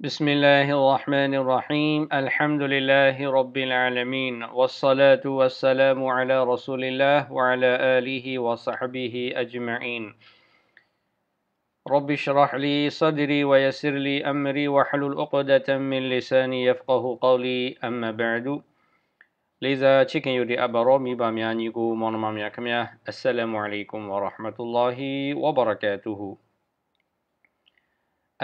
بسم الله الرحمن الرحيم الحمد لله رب العالمين والصلاة والسلام على رسول الله وعلى آله وصحبه أجمعين رب اشرح لي صدري ويسر لي أمري وحل الأقدة من لساني يفقه قولي أما بعد لذا chicken يدي أبرومي باميانيكو مونماميا كميا السلام عليكم ورحمة الله وبركاته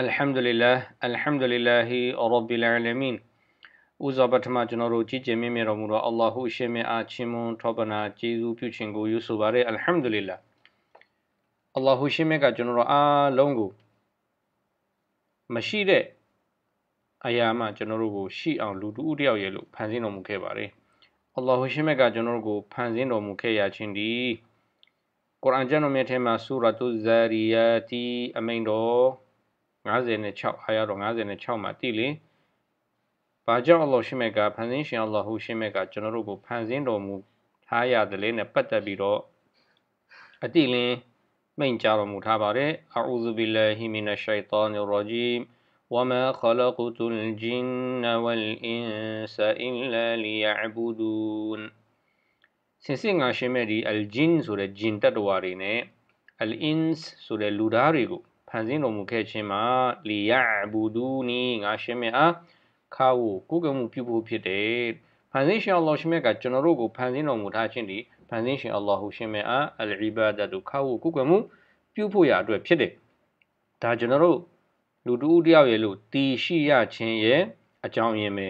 الحمد لله الحمد لله رب العالمين ဥဇာပထမကျွန်တော်တို့ကြည်ကျင်မြင့်မြတ်တော်မူသောအလ္လာဟူအရှင်မြတ်အားချင်းမွန်ထောပနာကျေးဇူးပြုခြင်းကိုယူဆိုပါရယ်အလ်ဟမ်ဒူလ illah အလ္လာဟူအရှင်မြတ်ကကျွန်တော်တို့အားလုံးကိုမရှိတဲ့အရာမှကျွန်တော်တို့ကိုရှိအောင်လူတူဦးတယောက်ရဲ့လို့ဖန်ဆင်းတော်မူခဲ့ပါတယ်အလ္လာဟူအရှင်မြတ်ကကျွန်တော်တို့ကိုဖန်ဆင်းတော်မူခဲ့ရခြင်းဒီကုရ်အာန်ကျမ်းတော်မြတ်ထဲမှာဆူရာတုဇာရီယာတီအမိန်တော်56အာရတော်56မှာတိလင်ဘာကြောင့်အလ္လာဟ်ရှိမဲ့ကဖန်ဆင်းရှင်အလ္လာဟူရှိမဲ့ကကျွန်တော်တို့ကိုဖန်ဆင်းတော်မူထားရတယ်လေနဲ့ပတ်သက်ပြီးတော့အတိလင်မိန့်ကြားတော်မူထားပါတယ်အာအူဇူဘီလာဟီမီနရှိုင်တာနီရာဂျီမ် وما خلقت الجن والإنس إلا ليعبدون စင်စင်ငါရှင်မဲ့ဒီ al jin ဆိုတဲ့ jin တတ္တဝါတွေနဲ့ al ins ဆိုတဲ့လူသားတွေကိုဖန်ဆင်းတော်မူခဲ့ခြင်းမှာလီယာဘူဒူနီငါရှင်မြအားခါကိုကိုယ်ကမှုပြုဖို့ဖြစ်တယ်ဖန်ဆင်းရှင်အလ္လာဟ်ရှင်မြကကျွန်တော်တို့ကိုဖန်ဆင်းတော်မူထားခြင်းဒီဖန်ဆင်းရှင်အလ္လာဟ်ရှင်မြအားအလ်အီဘာဒတ်ခါကိုကိုယ်ကမှုပြုဖို့ရအတွက်ဖြစ်တယ်ဒါကျွန်တော်တို့လူတူတယောက်ရဲ့လို့တည်ရှိရခြင်းရဲ့အကြောင်းရင်းပဲ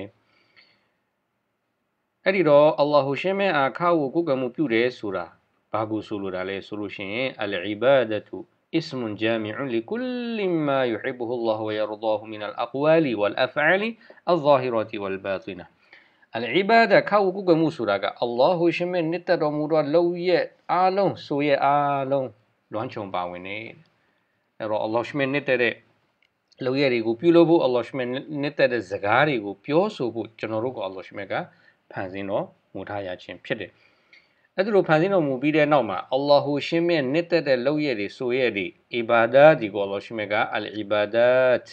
အဲ့ဒီတော့အလ္လာဟ်ရှင်မြအားခါကိုကိုယ်ကမှုပြုတယ်ဆိုတာဘာကိုဆိုလိုတာလဲဆိုလို့ရှိရင်အလ်အီဘာဒတ် اسم جامع لكل ما يحبه الله ويرضاه من الأقوال والأفعال الظاهرة والباطنة العبادة كاو كوكا موسوراكا الله شمن نتا دومورا لو يا آلون سو يا آلون لوان شون باويني نرى الله شمن نتا လောက်ရည်တွေကိုပြုလုပ်ဖို့အလ္လာဟ်ရှမန်နဲ့တက်တဲ့ဇကားတွေကိုပြောဆိုဖို့ကျွန်တော်တို့ကအလ္လာဟ်ရှမန်ကဖန်ဆင်းတော်မူထားရခြင်းဖြစ်တယ်။အဲ့ဒီလိုဖန်ဆင်းတော်မူပြီးတဲ့နောက်မှာအလ္လာဟူရှင်မြတ်နှစ်သက်တဲ့လုပ်ရည်တွေဆိုရည်တွေအီဘာဒတ်ဒီကိုအလ္လာဟ်ရှင်မြတ်ကအလ်အီဘာဒတ်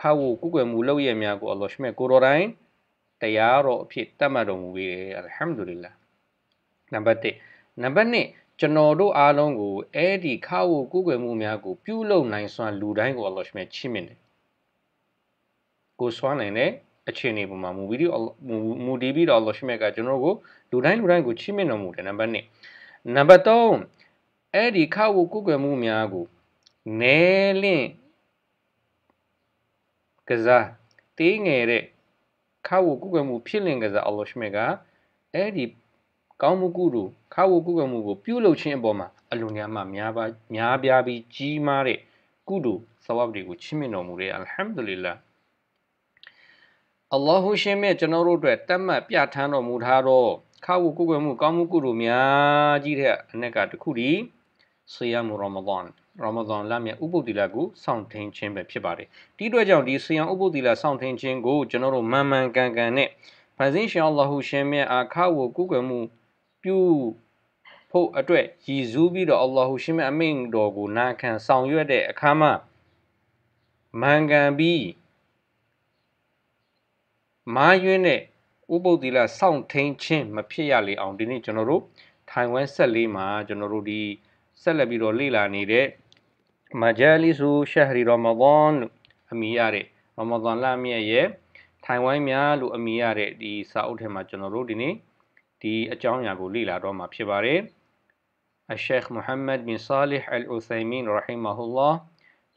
ခါဝူကုကွယ်မှုလုပ်ရည်များကိုအလ္လာဟ်ရှင်မြတ်ကိုတော်တိုင်းတရားတော်အဖြစ်တတ်မှတ်တော်မူပြီးတယ်အလ်ဟမ်ဒူလ illah နံပါတ်1နံပါတ်2ကျွန်တော်တို့အားလုံးကိုအဲ့ဒီခါဝူကုကွယ်မှုများကိုပြုလုပ်နိုင်စွာလူတိုင်းကိုအလ္လာဟ်ရှင်မြတ်ချီးမြှင့်တယ်ကိုစွမ်းနိုင်တဲ့အခြေအနေပုံမှာမူပြီးတော့မူတည်ပြီးတော့လော်ရှမက်ကကျွန်တော်တို့ကိုလူတိုင်းလူတိုင်းကိုချီးမြှင့်တော်မူတယ်နံပါတ်1နံပါတ်3အဲ့ဒီခောက်ကိုကုကွယ်မှုများကိုနဲလင့်ကစားတေးငယ်တဲ့ခောက်ကိုကုကွယ်မှုဖြစ်လင့်ကစားအလော်ရှမက်ကအဲ့ဒီကောင်းမှုကုတို့ခောက်ကိုကုကွယ်မှုကိုပြုလုပ်ခြင်းအပေါ်မှာအလွန်များမှများပါများပြားပြီးကြီးမားတဲ့ကုတို့သဝဘတွေကိုချီးမြှင့်တော်မူတဲ့အယ်လ်ဟမ်ဒူလ illah အလ္လာဟူရှင်မြတ်ကျွန်တော်တို့အတွက်တတ်မှတ်ပြဋ္ဌာန်းတော်မူထားသောခါဝုကုကွယ်မှုကောင်းမှုကုသိုလ်များကြီးတဲ့အနက်ကတစ်ခုဒီဆယမ်ရမဒန်ရမဒန်လမြတ်ဥပုသ္တိလကိုစောင့်ထိန်ခြင်းပဲဖြစ်ပါတယ်ဒီအတွက်ကြောင့်ဒီဆယမ်ဥပုသ္တိလစောင့်ထိန်ခြင်းကိုကျွန်တော်တို့မှန်မှန်ကန်ကန်နဲ့ဖန်ဆင်းရှင်အလ္လာဟူရှင်မြတ်အခါဝုကုကွယ်မှု ပြုဖို့အတွက်ရည်စူးပြီးတော့အလ္လာဟူရှင်မြတ်အမိန့်တော်ကိုနာခံဆောင်ရွက်တဲ့အခါမှာမှန်ကန်ပြီးမာယွင်းတဲ့ဥပုပ်သီလစောင့်ထိန်ခြင်းမဖြစ်ရလေအောင်ဒီနေ့ကျွန်တော်တို့ထိုင်ဝမ်ဆက်လေးမှာကျွန်တော်တို့ဒီဆက်လက်ပြီးတော့လေ့လာနေတဲ့မဂျာလီဆူရှာဟရီရမဒန်အမိရတဲ့ရမဒန်လမြတ်ရဲ့ထိုင်ဝမ်များလို့အမိရတဲ့ဒီစာအုပ်ထဲမှာကျွန်တော်တို့ဒီနေ့ဒီအကြောင်းအရာကိုလေ့လာတော့မှာဖြစ်ပါတယ်အရှက်မုဟမ္မဒ်ဘင်ဆာလီဟ်အယ်အူဆိုင်မင်ရဟီမဟူလာ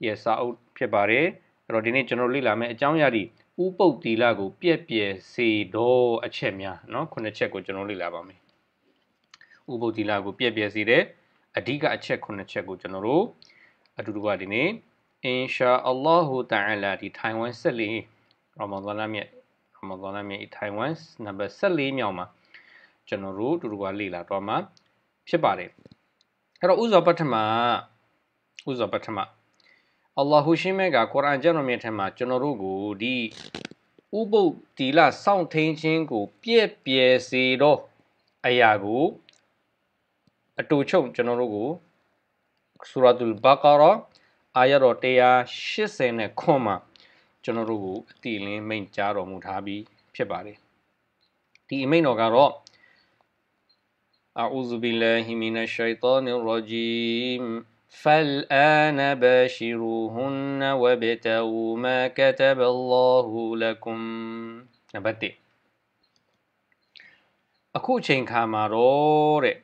ရဲ့စာအုပ်ဖြစ်ပါတယ်အဲ့တော့ဒီနေ့ကျွန်တော်လေ့လာမယ့်အကြောင်းအရာဒီဥပုပ်တီလကိုပြက်ပြယ်စေတော့အချက်များเนาะခုနှစ်ချက်ကိုကျွန်တော်လေ့လာပါမယ်ဥပုပ်တီလကိုပြက်ပြယ်စေတဲ့အဓိကအချက်ခုနှစ်ချက်ကိုကျွန်တော်တို့အတူတူကဒီနေ့အင်ရှာအလ္လာဟူတာအလာဒီထိုင်ဝမ်ဆက်လေးရမဒန်လမြတ်ရမဒန်လမြတ်ဒီထိုင်ဝမ်နံပါတ်14မြောက်မှာကျွန်တော်တို့အတူတူကလေ့လာတော့မှာဖြစ်ပါတယ်အဲ့တော့ဥဇောပထမဥဇောပထမအလ္လာဟူရှိမဲကကုရ်အာန်ကျမ်းတော်မြတ်ထဲမှာကျွန်တော်တို့ကိုဒီဥပုပ်တီလစောင့်ထိန်ခြင်းကိုပြည့်ပြည့်စေတော့အရာကိုအတူချုပ်ကျွန်တော်တို့ကိုဆူရာတုလ်ဘာကာရာအာယတော်180နဲ့ခွန်မှာကျွန်တော်တို့ကိုအတိလင်းမိန့်ကြားတော်မူထားပြီးဖြစ်ပါတယ်ဒီအမိန့်တော်ကတော့ أعوذ بالله من الشيطان الرجيم فالآن باشروهن وابتغوا ما كتب الله لكم နံပါတ်1အခုချိန်ခါမှာတော့တဲ့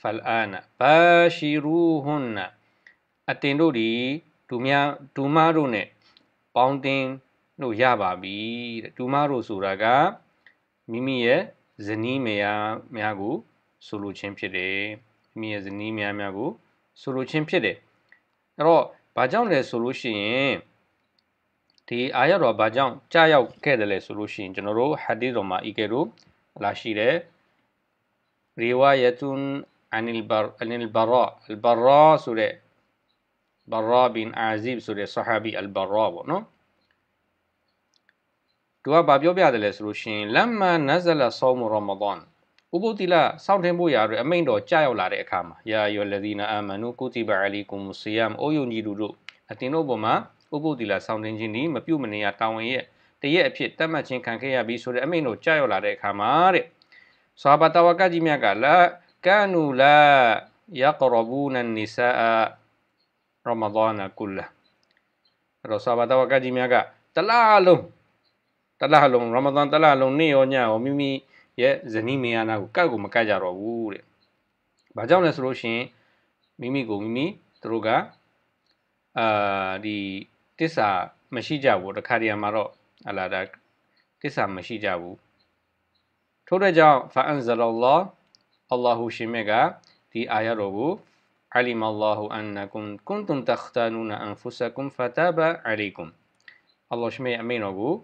فالآن باشروهن အတင်တို့ဒီဒူမြဒူမတို့ ਨੇ ပေါင်းတင်တို့ရပါပြီတဲ့ဒူမတို့ဆိုတာကမိမိရဲ့ဇနီးမယားများကိုဆိုလိုခြင်းဖြစ်တယ်မိမိရဲ့ဇနီးမယားများကိုဆိုလိုခြင်းဖြစ်တယ်အဲ့တော့ဘာကြောင့်လဲဆိုလို့ရှိရင်ဒီအာရတော်ဘာကြောင့်ကြာရောက်ခဲ့တယ်လဲဆိုလို့ရှိရင်ကျွန်တော်တို့ဟာဒီတော်မှာဤကဲတို့လာရှိတယ်ရီဝါယတုန်အန်အလ်ဘာအန်အလ်ဘာရာအလ်ဘာရာဆိုတဲ့ဘာရာဘင်အာဇီဘ်ဆိုတဲ့ဆဟာဘီအလ်ဘာရာပေါ့နော်သူကဘာပြောပြတယ်လဲဆိုလို့ရှိရင်လမ်မာနဇလဆောမရမဒန်ဥပုသီလစောင့်တင်ဖို့ရာအတွက်အမိန့်တော်ကြရောက်လာတဲ့အခါမှာယာယောလဇီနာအာမန်နုကုတီဘာအလီကုမ်ဆီယမ်အိုယုန်ဂျီဒူတို့အတင်တို့ပေါ်မှာဥပုသီလစောင့်တင်ခြင်းဒီမပြုတ်မနေရတာဝန်ရဲ့တရက်အဖြစ်တတ်မှတ်ခြင်းခံခဲ့ရပြီးဆိုတဲ့အမိန့်တော်ကြရောက်လာတဲ့အခါမှာတဲ့ဆဟာဘတာဝကကြီးမြတ်ကလာကာနူလာယကရဘူနန်နီဆာရမဒနာကုလရောဆဟာဘတာဝကကြီးမြတ်ကတလားလုံးတလားလုံးရမဒန်တလားလုံးနေ့ရောညရောမိမိရဲ့ဇနီးမင်းအားနာကိုကတ်ကိုမကတ်ကြတော့ဘူးတဲ့။ဘာကြောင့်လဲဆိုလို့ရှိရင်မိမိကိုမိမိသူတို့ကအာဒီတစ္ဆာမရှိကြဘူးတခါတရံမှာတော့ဟလာဒါတစ္ဆာမရှိကြဘူး။ထို့တဲ့ကြောင့်ဖာအန်ဇလလ္လာအလ္လာဟူရှင်မေကဒီအာယတော်ကို علم الله أنكم كنتم تختانون أنفسكم فتاب عليكم အလ္လာဟ်ရှမေအမိန်တော်ကို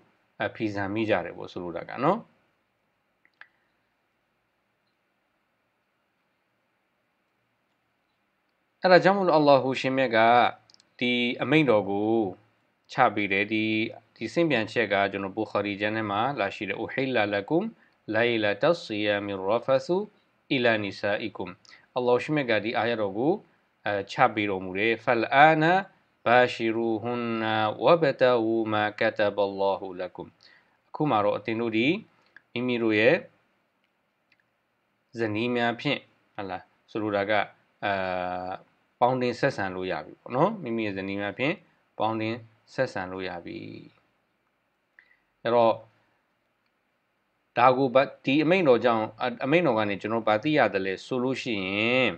အဖီဇံမိကြတယ်ပေါ့ဆိုလိုတာကနော်။အဲ့ဒါကြောင့်မလို့အလ္လာဟူရှင်မြတ်ကဒီအမိန့်တော်ကိုချပေးတယ်ဒီဒီစင့်ပြန်ချက်ကကျွန်တော်ဘူခါရီကျမ်းထဲမှာလာရှိတယ်အိုဟိလာလကုမ်လိုင်လာတဆီယာမီရဖဆူအီလာနီဆာအီကုမ်အလ္လာဟူရှင်မြတ်ကဒီအာယတော်ကိုအဲချပေးတော်မူတယ်ဖလအာနာဘာရှိရူဟွန်နာဝဘတဝူမာကတဘလ္လာဟူလကုမ်အခုမှတော့အတင်တို့ဒီမိမိတို့ရဲ့ဇနီးများဖြင့်ဟလာဆိုလိုတာကအာပေါင်းတင်ဆက်ဆံလို့ရပြီပေါ့နော်မိမိရဲ့ဇနီးများဖြင့်ပေါင်းတင်ဆက်ဆံလို့ရပြီအဲ့တော့ဒါကိုဒီအမိန့်တော်ကြောင့်အမိန့်တော်ကနေကျွန်တော်ဗာသိရတယ်လေဆိုလို့ရှိရင်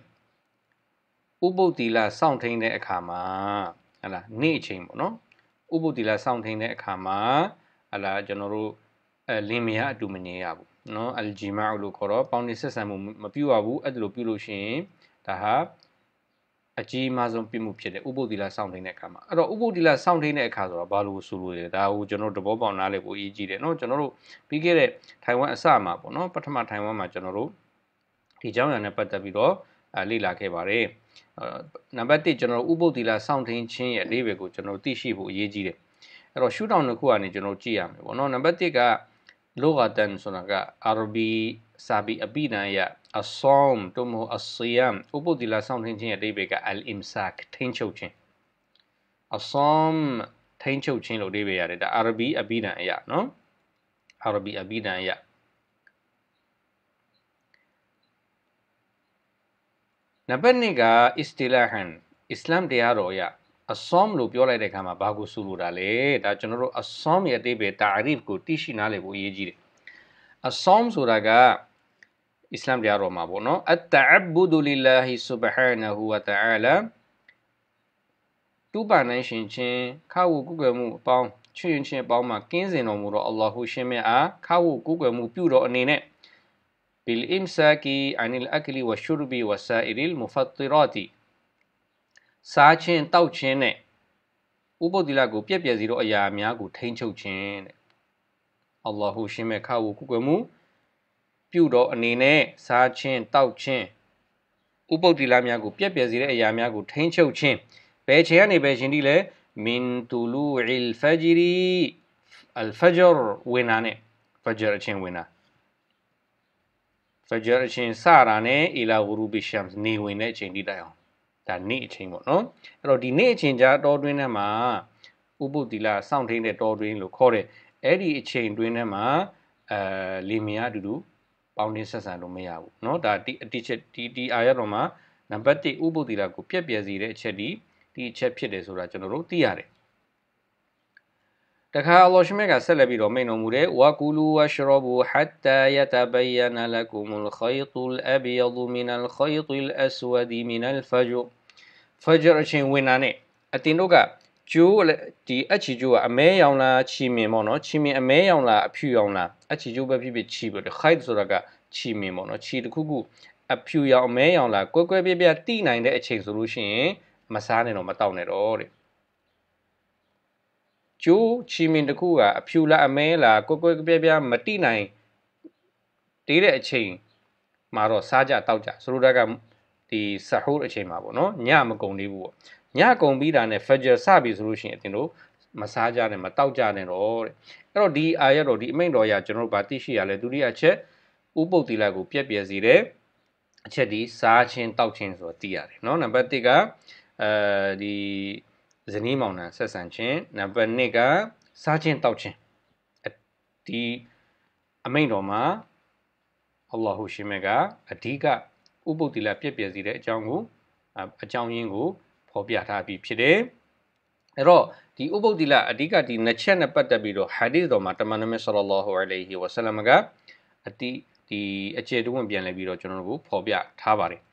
ဥပုတ်တိလစောင့်ထိန်တဲ့အခါမှာဟလာနေ့အချိန်ပေါ့နော်ဥပုတ်တိလစောင့်ထိန်တဲ့အခါမှာဟလာကျွန်တော်တို့အဲလင်မယားအတူမငြိရဘူးနော်အလ်ဂျီမာလို့ခေါ်တော့ပေါင်းနေဆက်ဆံမှုမပြုတ်ရဘူးအဲ့ဒါလိုပြုလို့ရှိရင်ဒါဟာအကြီးအမားဆုံးပြမှုဖြစ်တယ်ဥပုသ္တိလစောင့်ထိန်တဲ့အခါမှာအဲ့တော့ဥပုသ္တိလစောင့်ထိန်တဲ့အခါဆိုတော့ဘာလို့ဆိုလို့လဲဒါကိုကျွန်တော်တို့တဘောပေါက်နားလည်ဖို့အရေးကြီးတယ်เนาะကျွန်တော်တို့ပြီးခဲ့တဲ့ထိုင်ဝမ်အစမှာပေါ့เนาะပထမထိုင်ဝမ်မှာကျွန်တော်တို့ဒီအကြောင်းအရာနဲ့ပတ်သက်ပြီးတော့အလေ့လာခဲ့ပါတယ်နံပါတ်1ကျွန်တော်တို့ဥပုသ္တိလစောင့်ထိန်ခြင်းရဲ့အလေးပဲကိုကျွန်တော်တို့သိရှိဖို့အရေးကြီးတယ်အဲ့တော့ shoot down တစ်ခုကနေကျွန်တော်တို့ကြည့်ရမယ်ပေါ့เนาะနံပါတ်1က لغة سنك عربي سابي أبينا يا الصوم تمه الصيام أبود إلى صوم تنشين يديبك الإمساك تنشو تشين الصوم تنشو تشين لو ديبي يا دا عربي أبينا يا نو عربي أبينا يا نبني إصطلاحا إسلام ديارو يا asom လို့ပြောလိုက်တဲ့အခါမှာဘာကိုဆိုလိုတာလဲဒါကျွန်တော်တို့ asom ရဲ့အသေးပဲ ta'rif ကိုသိရှိနားလည်ဖို့အရေးကြီးတယ် asom ဆိုတာကအစ္စလမ်တရားတော်မှာပေါ့နော် at-ta'abbudu lillahi subhanahu wa ta'ala တူပါနိုင်ရှင်ချင်းခါဝုကုကွယ်မှုအပေါင်းချွင်ချင်းအပေါင်းမှာကင်းစင်တော်မူသောအလ္လာဟူရှင်မြတ်အားခါဝုကုကွယ်မှုပြုတော်အနေနဲ့ bil imsaki anil akli wa shurbi wa sa'iril mufattirati စားခြင်းတောက်ခြင်းနဲ့ဥပုသ္တိလကိုပြက်ပြယ်စီတော့အရာများကိုထိမ့်ချုပ်ခြင်းတဲ့အလ္လာဟူရှင်မဲ့ခါဝကိုကွယ်မှုပြုတော့အနေနဲ့စားခြင်းတောက်ခြင်းဥပုသ္တိလများကိုပြက်ပြယ်စီတဲ့အရာများကိုထိမ့်ချုပ်ခြင်းဘယ်ချိန်ကနေဘယ်ချိန်ဒီလဲမင်တူလူအီလ်ဖဂျီရီအလ်ဖဂျာဝင်နာနဲ့ဖဂျာအချင်းဝင်နာဖဂျာအချင်းစတာနဲ့အီလာဂူရူဘီရှမ်နေဝင်တဲ့အချိန်ဒီတိုင်အောင်ဒါနေ့အချိန်ပေါ့နော်အဲ့တော့ဒီနေ့အချိန်ကြာတော်တွင်းထဲမှာဥပုသ်တိလစောင့်ထိန်တဲ့တော်တွင်းလို့ခေါ်တဲ့အဲ့ဒီအချိန်တွင်းထဲမှာအဲလီမီယာအတူတူပေါင်းတင်ဆက်ဆံလို့မရဘူးเนาะဒါတီအတိချက်ဒီဒီအာရတော်မှာနံပါတ်1ဥပုသ်တိလကိုပြက်ပြယ်စေတဲ့အချက်ဒီဒီအချက် ဖြစ်တယ်ဆိုတာကျွန်တော်တို့သိရတယ်တခါအလ္လာဟ်ရှမေကဆက်လက်ပြီးတော့မိန့်တော်မူတယ်ဝါကူလူဝါရှရဘူဟတ်တာယတဘယနာလကုမလ်ခိုင်တုလ်အဘယဒူမင်လ်ခိုင်တုလ်အစဝဒီမင်လ်ဖဂျူဖဂျာချင်းဝင်လာနဲ့အတင်တို့ကကျိုးဒီအချီကျိုးကအမဲရောင်လားချီမင်ပေါ့နော်ချီမင်အမဲရောင်လားအဖြူရောင်လားအချီကျိုးပဲဖြစ်ဖြစ်ချီပေါ့ခိုင်ဆိုတာကချီမင်ပေါ့နော်ချီတစ်ခုခုအဖြူရောင်အမဲရောင်လားကွဲကွဲပြားပြားတိနိုင်တဲ့အချိန်ဆိုလို့ရှိရင်မစားနဲ့တော့မတောက်နဲ့တော့တဲ့ကျိုးချီမင်တစ်ခုကအဖြူလားအမဲလားကိုကိုပြပြမတိနိုင်တေးတဲ့အချိန်မှာတော့စားကြတောက်ကြဆိုလိုတာကဒီဆဟူအချိန်မှာပေါ့နော်ညမကုန်သေးဘူးပေါ့ညကုန်ပြီးတာနဲ့ fajr စပြီဆိုလို့ရှိရင်အတင်တို့မစားကြနဲ့မတောက်ကြနဲ့တော့တဲ့အဲ့တော့ဒီအာရတော့ဒီအမိန့်တော်ရကျွန်တော်တို့ဗာသိရှိရလဲဒုတိယချက်ဥပုပ်တိလကိုပြက်ပြယ်စေတယ်အချက်ဒီစားခြင်းတောက်ခြင်းဆိုတော့သိရတယ်เนาะနံပါတ်1ကအဲဒီဇနီးမောင်နှံဆက်ဆံခြင်းနံပါတ်2ကစားခြင်းတောက်ခြင်းဒီအမိန့်တော်မှာအလ္လာဟူရှင်မြတ်ကအဓိကဥပုပ်တိလပြည့်ပြည့်စီတဲ့အကြောင်းကိုအကြောင်းရင်းကိုဖော်ပြထားပြီးဖြစ်တယ်။အဲ့တော့ဒီဥပုပ်တိလအဓိကဒီနှစ်ချက်နဲ့ပတ်သက်ပြီးတော့ဟာဒီသ်တော်မှာတမန်တော်မြတ်ဆလ္လာလဟူအလိုင်ဟီဝဆလမ်ကအတိဒီအခြေတဝင့်ပြန်လည်ပြီးတော့ကျွန်တော်တို့ကိုဖော်ပြထားပါတယ်။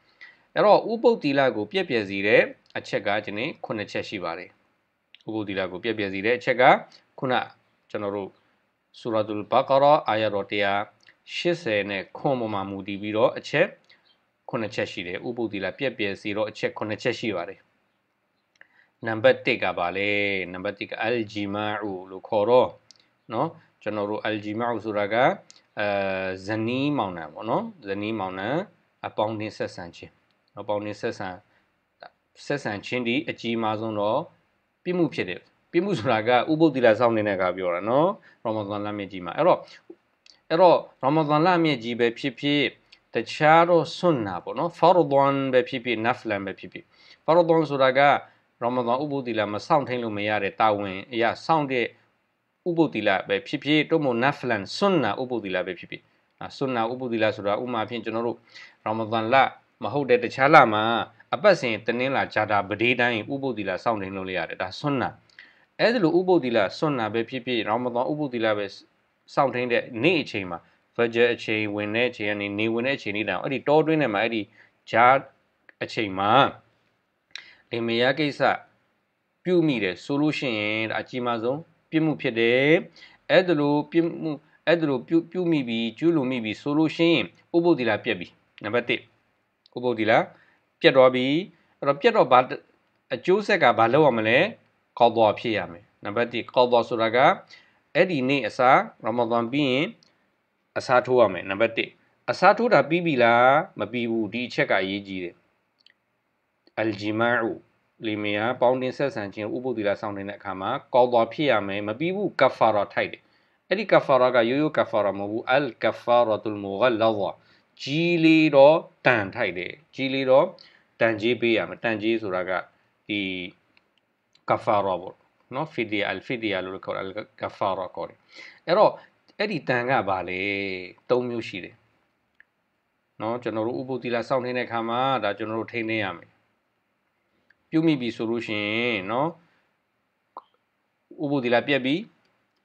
အဲ့တော့ဥပုပ်တိလကိုပြက်ပြက်စီတဲ့အချက်ကကျွန်တော်ခုနှစ်ချက်ရှိပါတယ်ဥပုပ်တိလကိုပြက်ပြက်စီတဲ့အချက်ကခုနကျွန်တော်တို့ဆူရာတူလ်ဘာကာရာအာယာတော်180နဲ့ခွန်ပေါ်မှာမူတည်ပြီးတော့အချက်ခုနှစ်ချက်ရှိတယ်ဥပုပ်တိလပြက်ပြက်စီတော့အချက်ခုနှစ်ချက်ရှိပါတယ်နံပါတ်1ကပါလေနံပါတ်1ကအလ်ဂျီမာအူလို့ခေါ်တော့เนาะကျွန်တော်တို့အလ်ဂျီမာအူဆိုတာကအဲဇနီးမောင်နှံပေါ့နော်ဇနီးမောင်နှံအပေါင်းနှင်းဆက်ဆံခြင်းနော်ပေါင်းနေဆက်ဆံဆက်ဆံချင်းဒီအကြီးမားဆုံးတော့ပြမှုဖြစ်တယ်ပြမှုဆိုတာကဥပုသ္တိလစောင့်နေတဲ့ကပြောတာနော်ရာမဇန်လမြင့်ကြီးမှာအဲ့တော့အဲ့တော့ရာမဇန်လမြင့်ကြီးပဲဖြစ်ဖြစ်တခြားတော့ဆွန်နာပေါ့နော်ဖာရဒွန်ပဲဖြစ်ဖြစ်နဖလန်ပဲဖြစ်ဖြစ်ဖာရဒွန်ဆိုတာကရာမဇန်ဥပုသ္တိလမစောင့်ထိန်လို့မရတဲ့တာဝန်အရာစောင့်တဲ့ဥပုသ္တိလပဲဖြစ်ဖြစ်တို့မို့နဖလန်ဆွန်နာဥပုသ္တိလပဲဖြစ်ဖြစ်ဆွန်နာဥပုသ္တိလဆိုတာဥမာဖြင့်ကျွန်တော်တို့ရာမဇန်လမဟုတ်တဲ့တခြားလမှာအပတ်စဉ်တင်းင်းလာဂျာတာပဒေးတိုင်းဥပုသ်တိလာစောင့်နေလို့လေရတယ်ဒါဆွန်းနာအဲ့ဒါလိုဥပုသ်တိလာဆွန်းနာပဲဖြစ်ဖြစ်ရောမတော်ဥပုသ်တိလာပဲစောင့်ထိန်တဲ့နေ့အချိန်မှာ Virgil အချိန်ဝင်တဲ့အချိန်ကနေနေဝင်တဲ့အချိန်လေးတောင်အဲ့ဒီတောတွင်းထဲမှာအဲ့ဒီဂျာအချိန်မှာလေမယားကိစ္စပြုမိတယ်ဆိုလို့ရှိရင်ဒါအကြီးမားဆုံးပြစ်မှုဖြစ်တယ်အဲ့ဒါလိုပြစ်မှုအဲ့ဒါလိုပြုပြုမိပြီးကျူးလွန်မိပြီးဆိုလို့ရှိရင်ဥပုသ်တိလာပြက်ပြီနံပါတ်1ကိုပုတ်ဒီလားပြတ်တော့ပြီအဲ့တော့ပြတ်တော့ဘာအကျိုးဆက်ကဘာလောက်ရမလဲကောဘောဖြစ်ရမယ်နံပါတ်1ကောဘောဆိုတာကအဲ့ဒီနေ့အစားရမဒန်ပြီးရင်အစားထိုးရမယ်နံပါတ်1အစားထိုးတာပြီးပြီလားမပြီးဘူးဒီအချက်ကအရေးကြီးတယ်အလ်ဂျီမာအူလီမီယာပေါင်းတင်ဆက်ဆံခြင်းဥပုသီလာဆောင်နေတဲ့အခါမှာကောဘောဖြစ်ရမယ်မပြီးဘူးကဖာရာထိုက်တယ်အဲ့ဒီကဖာရာကရိုးရိုးကဖာရာမဟုတ်ဘူးအလ်ကဖာရာတူလ်မူဂလ်လာကြီးလေးတော့တန်ထိုက်တယ်ကြီးလေးတော့တန်ကြီးပေးရမှာတန်ကြီးဆိုတာကဒီကဖာရာပေါ့နော်ဖီဒီယာအယ်ဖီဒီယာလို့ခေါ်တယ်ကဖာရာခေါ်တယ်အဲ့တော့အဲ့ဒီတန်ကဘာလဲ၃မျိုးရှိတယ်နော်ကျွန်တော်တို့ဥပုသီလာစောင့်နေတဲ့ခါမှာဒါကျွန်တော်တို့ထိန်းသိမ်းရမယ်ပြုမိပြီဆိုလို့ရှိရင်နော်ဥပုသီလာပြက်ပြီ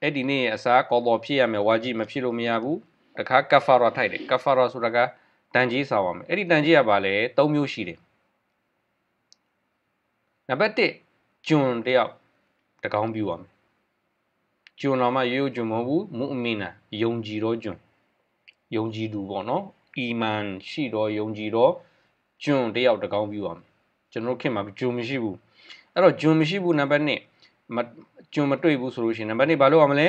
အဲ့ဒီနေ့အစားကော်တော်ဖြစ်ရမယ်ဝါကြီးမဖြစ်လို့မရဘူးတခါကဖာရာထိုက်တယ်ကဖာရာဆိုတာကတန်ကြီးဆောင်ပါမယ်အဲ့ဒီတန်ကြီးကဘာလဲ၃မျိုးရှိတယ်နံပါတ်1ဂျွန်တယောက်တကောင်းပြူပါမယ်ဂျွန်တော်မှရိုးရိုးဂျွန်မဟုတ်ဘူးမုအမီနာယုံကြည်တော့ဂျွန်ယုံကြည်သူပေါ့နော်အီမန်ရှိတော့ယုံကြည်တော့ဂျွန်တယောက်တကောင်းပြူပါမယ်ကျွန်တော်ခင်မှာဂျွန်မရှိဘူးအဲ့တော့ဂျွန်မရှိဘူးနံပါတ်1ဂျွန်မတွေ့ဘူးဆိုလို့ရှိရင်နံပါတ်2ဘာလုပ်ရမလဲ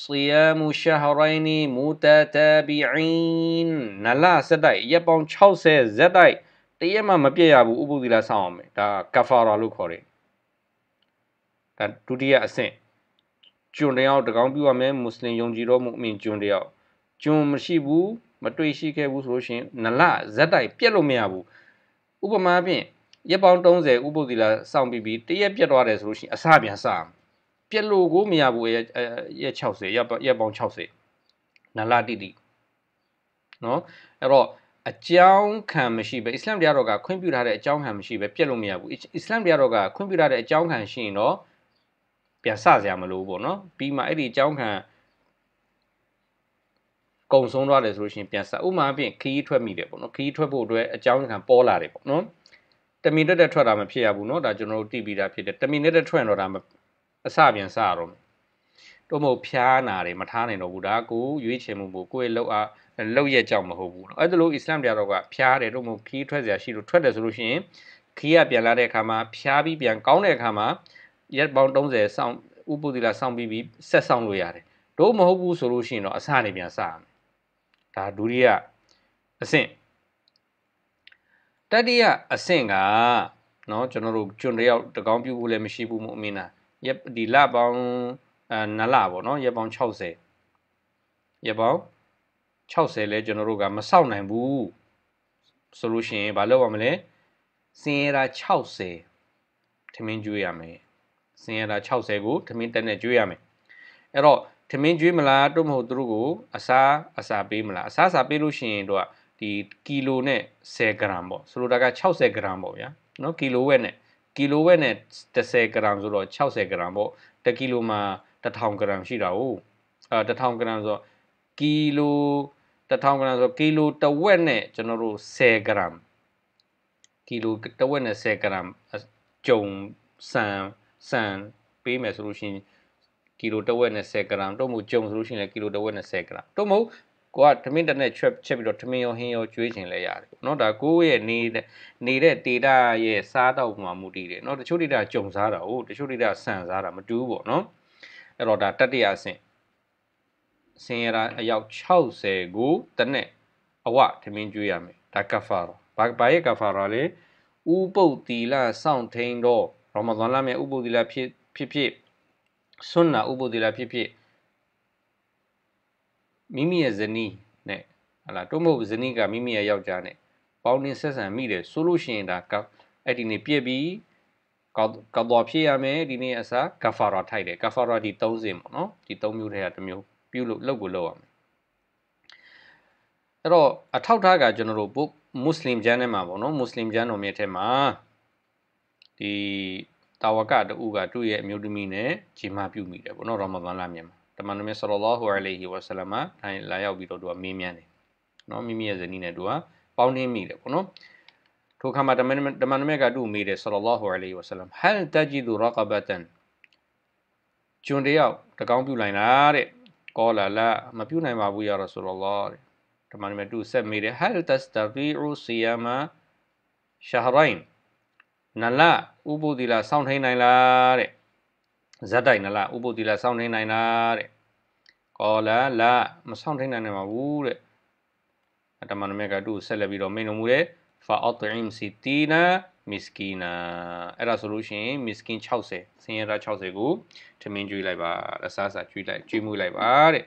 صيام شهرين متتابعين နလစတိုက်ရက်ပေါင်း60ဇက်တိုက်တရက်မှမပြည့်ရဘူးဥပုသီလဆောင်အောင်မယ်ဒါကဖာရာလို့ခေါ်တယ်ဒါဒုတိယအဆင့်ကျွန်းတယောက်တကောင်ပြုရမယ်မွတ်စလင်ယုံကြည်တော်မူအမြင်ကျွန်းတယောက်ကျွန်းမရှိဘူးမတွေ့ရှိခဲ့ဘူးဆိုလို့ရှင်နလဇက်တိုက်ပြက်လို့မရဘူးဥပမာဖြင့်ရက်ပေါင်း30ဥပုသီလဆောင်ပြီးပြီးတရက်ပြက်သွားတယ်ဆိုလို့ရှင်အစပြန်စအောင်ပြက်လို့ကိုမရဘူးရဲ့ရက်60ရက်ရက်ပေါင်း60နလာတိတိနော်အဲ့တော့အကြောင်းခံမရှိပဲအစ္စလမ်တရားတော်ကခွင့်ပြုထားတဲ့အကြောင်းခံမရှိပဲပြက်လို့မရဘူးအစ္စလမ်တရားတော်ကခွင့်ပြုထားတဲ့အကြောင်းခံရှိရင်တော့ပြန်ဆစရာမလိုဘူးပေါ့နော် ပြီးမှအဲ့ဒီအကြောင်းခံကုံဆုံးသွားတယ်ဆိုလို့ရှိရင်ပြန်ဆဥမာအပြင်ခီးထွက်မိတယ်ပေါ့နော်ခီးထွက်ဖို့အတွက်အကြောင်းခံပေါ်လာတယ်ပေါ့နော်တမင်တက်တက်ထွက်တာမဖြစ်ရဘူးเนาะဒါကျွန်တော်တို့တိပြီးတာဖြစ်တယ်တမင်တက်တက်ထွက်ရင်တော့ဒါအစပြန်စရတော့မယ်တို့မို့ဖျားနာတယ်မထားနိုင်တော့ဘူးဒါကိုရွေးချယ်မှုကိုကိုယ့်ရဲ့လောက်အားလောက်ရဲ့ကြောင့်မဟုတ်ဘူးเนาะအဲ့ဒါလို့အစ္စလမ်တရားတော်ကဖျားတယ်တို့မို့ခီးထွက်เสียရှိလို့ထွက်တယ်ဆိုလို့ရှိရင်ခီးကပြန်လာတဲ့အခါမှာဖျားပြီးပြန်ကောင်းတဲ့အခါမှာရက်ပေါင်း30စောင့်ဥပုသီလာစောင့်ပြီးပြီးဆက်ဆောင်လို့ရတယ်တို့မဟုတ်ဘူးဆိုလို့ရှိရင်တော့အစနေပြန်စရမယ်ဒါဒုတိယအဆင့်တတိယအဆင့်ကเนาะကျွန်တော်တို့ကျွန်တယောက်တကောင်ပြုဖို့လည်းမရှိဘူးမို့အမင်းလားရက်ဒီလပေါင်းအဲနလပေါ့နော်ရက်ပေါင်း60ရက်ပေါင်း60လဲကျွန်တော်တို့ကမစောင့်နိုင်ဘူးဆိုလို့ရှိရင်ဘာလုပ်ရမလဲစင်ရတာ60ထမင်းကျွေးရမယ်စင်ရတာ60ကိုထမင်းတက်နဲ့ကျွေးရမယ်အဲ့တော့ထမင်းကျွေးမလားတို့မဟုတ်သူတို့ကိုအစားအစာပေးမလားအစားအစာပေးလို့ရှိရင်တို့ကဒီကီလိုနဲ့10ဂရမ်ပေါ့ဆိုလိုတာက60ဂရမ်ပေါ့ဗျာနော်ကီလိုဝက်နဲ့ကီလိုပဲနဲ့30ဂရမ်ဆိုတော့60ဂရမ်ပေါ့1ကီလိုမှာ1000ဂရမ်ရှိတာ哦အဲ1000ဂရမ်ဆိုတော့ကီလို1000ဂရမ်ဆိုတော့ကီလိုတစ်ဝက်နဲ့ကျွန်တော်တို့10ဂရမ်ကီလိုတစ်ဝက်နဲ့10ဂရမ်ကြုံဆန်ဆန်ပေးမယ်ဆိုလို့ရှိရင်ကီလိုတစ်ဝက်နဲ့10ဂရမ်တော့မဟုတ်ကြုံဆိုလို့ရှိရင်လည်းကီလိုတစ်ဝက်နဲ့10ဂရမ်တော့မဟုတ်ကိုကထမင်းတစ်နဲ့ချက်ချက်ပြီးတော့ထမင်းရောဟင်းရောကျွေးခြင်းလဲရတယ်เนาะဒါကိုယ့်ရဲ့နေနေတဲ့ data ရဲ့စားတော့မှာမူတည်တယ်เนาะတချို့ data ကြုံစားတာ哦တချို့ data ဆန်စားတာမတူဘူးပေါ့เนาะအဲ့တော့ဒါတတိယအဆင့်ဆင်းရတာအယောက်60ကိုတနဲ့အဝထမင်းကျွေးရမယ်ဒါကဖာရာဘာဘာရဲ့ကဖာရာလဲဥပုတ်တီလာစောင့်ထိန်တော့ရမဇန်လမှာဥပုတ်တီလာဖြစ်ဖြစ်ဖြစ်ဆွန်းနာဥပုတ်တီလာဖြစ်ဖြစ်မိမိရဲ့ဇနီးနဲ့ဟာလာတို့မဟုတ်ဇနီးကမိမိရဲ့ယောက်ျားနဲ့ပေါင်းတင်ဆက်ဆံမိတယ်ဆိုလို့ရှိရင်ဒါကအဲ့ဒီနေ့ပြည့်ပြီးကောတော်ဖြစ်ရမယ်ဒီနေ့အစားကာဖာရာထိုက်တယ်ကာဖာရာဒီ30ပေါ့နော်ဒီ3မျိုးတည်းကတစ်မျိုးပြုလို့လောက်ကိုလောက်ရမယ်အဲ့တော့အထောက်ထားကကျွန်တော်တို့ဘုမွတ်စလင်ကျမ်းထဲမှာပေါ့နော်မွတ်စလင်ကျမ်းတော်မြတ်ထဲမှာဒီတာဝကတူကသူ့ရဲ့အမျိုးသမီးနဲ့ဂျီမာပြုမိတယ်ပေါ့နော်ရမဒန်လမြင်မှာမန်တော်မြတ်ဆလ္လာဟူအလိုင်ဟီဝါဆလမ်ထိုင်လာရောက်ပြီးတော့သူကမေးမြန်းတယ်နော်မိမိရဲ့ဇနီးနဲ့သူကပေါင်းနှင်းမိတယ်ပေါ့နော်ထိုခါမှာတမန်တမန်တော်မြတ်ကသူ့မေးတယ်ဆလ္လာဟူအလိုင်ဟီဝါဆလမ်ဟယ်တဂျီဒူရကဘတန်ကျွန်တယောက်တကောင်းပြုလိုက်လားတဲ့ကောလာလာမပြုနိုင်ပါဘူးရတော့ဆလ္လာတဲ့တမန်တော်မြတ်သူ့ဆက်မေးတယ်ဟယ်တစတဂီရူဆီယာမာရှာဟရိုင်းနလာဥပုဒီလာစောင့်ထိုင်နိုင်လားတဲ့ဇက်တိုက်နလားဥပုသီလစောင့်နေနိုင်တာတဲ့ကောလာလာမစောင့်နေနိုင်နိုင်ပါဘူးတဲ့အတမန်တော်မြတ်ကသူ့ကိုဆက်လက်ပြီးတော့မိန်တော်မူတယ်ဖာအော့တအင်စီတီနာမစ်ကီနာအဲ့ဒါဆိုလို့ရှိရင်မစ်ကင်60ဆင်းရဲသား60ကိုထမင်းကျွေးလိုက်ပါအစားအစာကျွေးလိုက်ကျွေးမှုလိုက်ပါတဲ့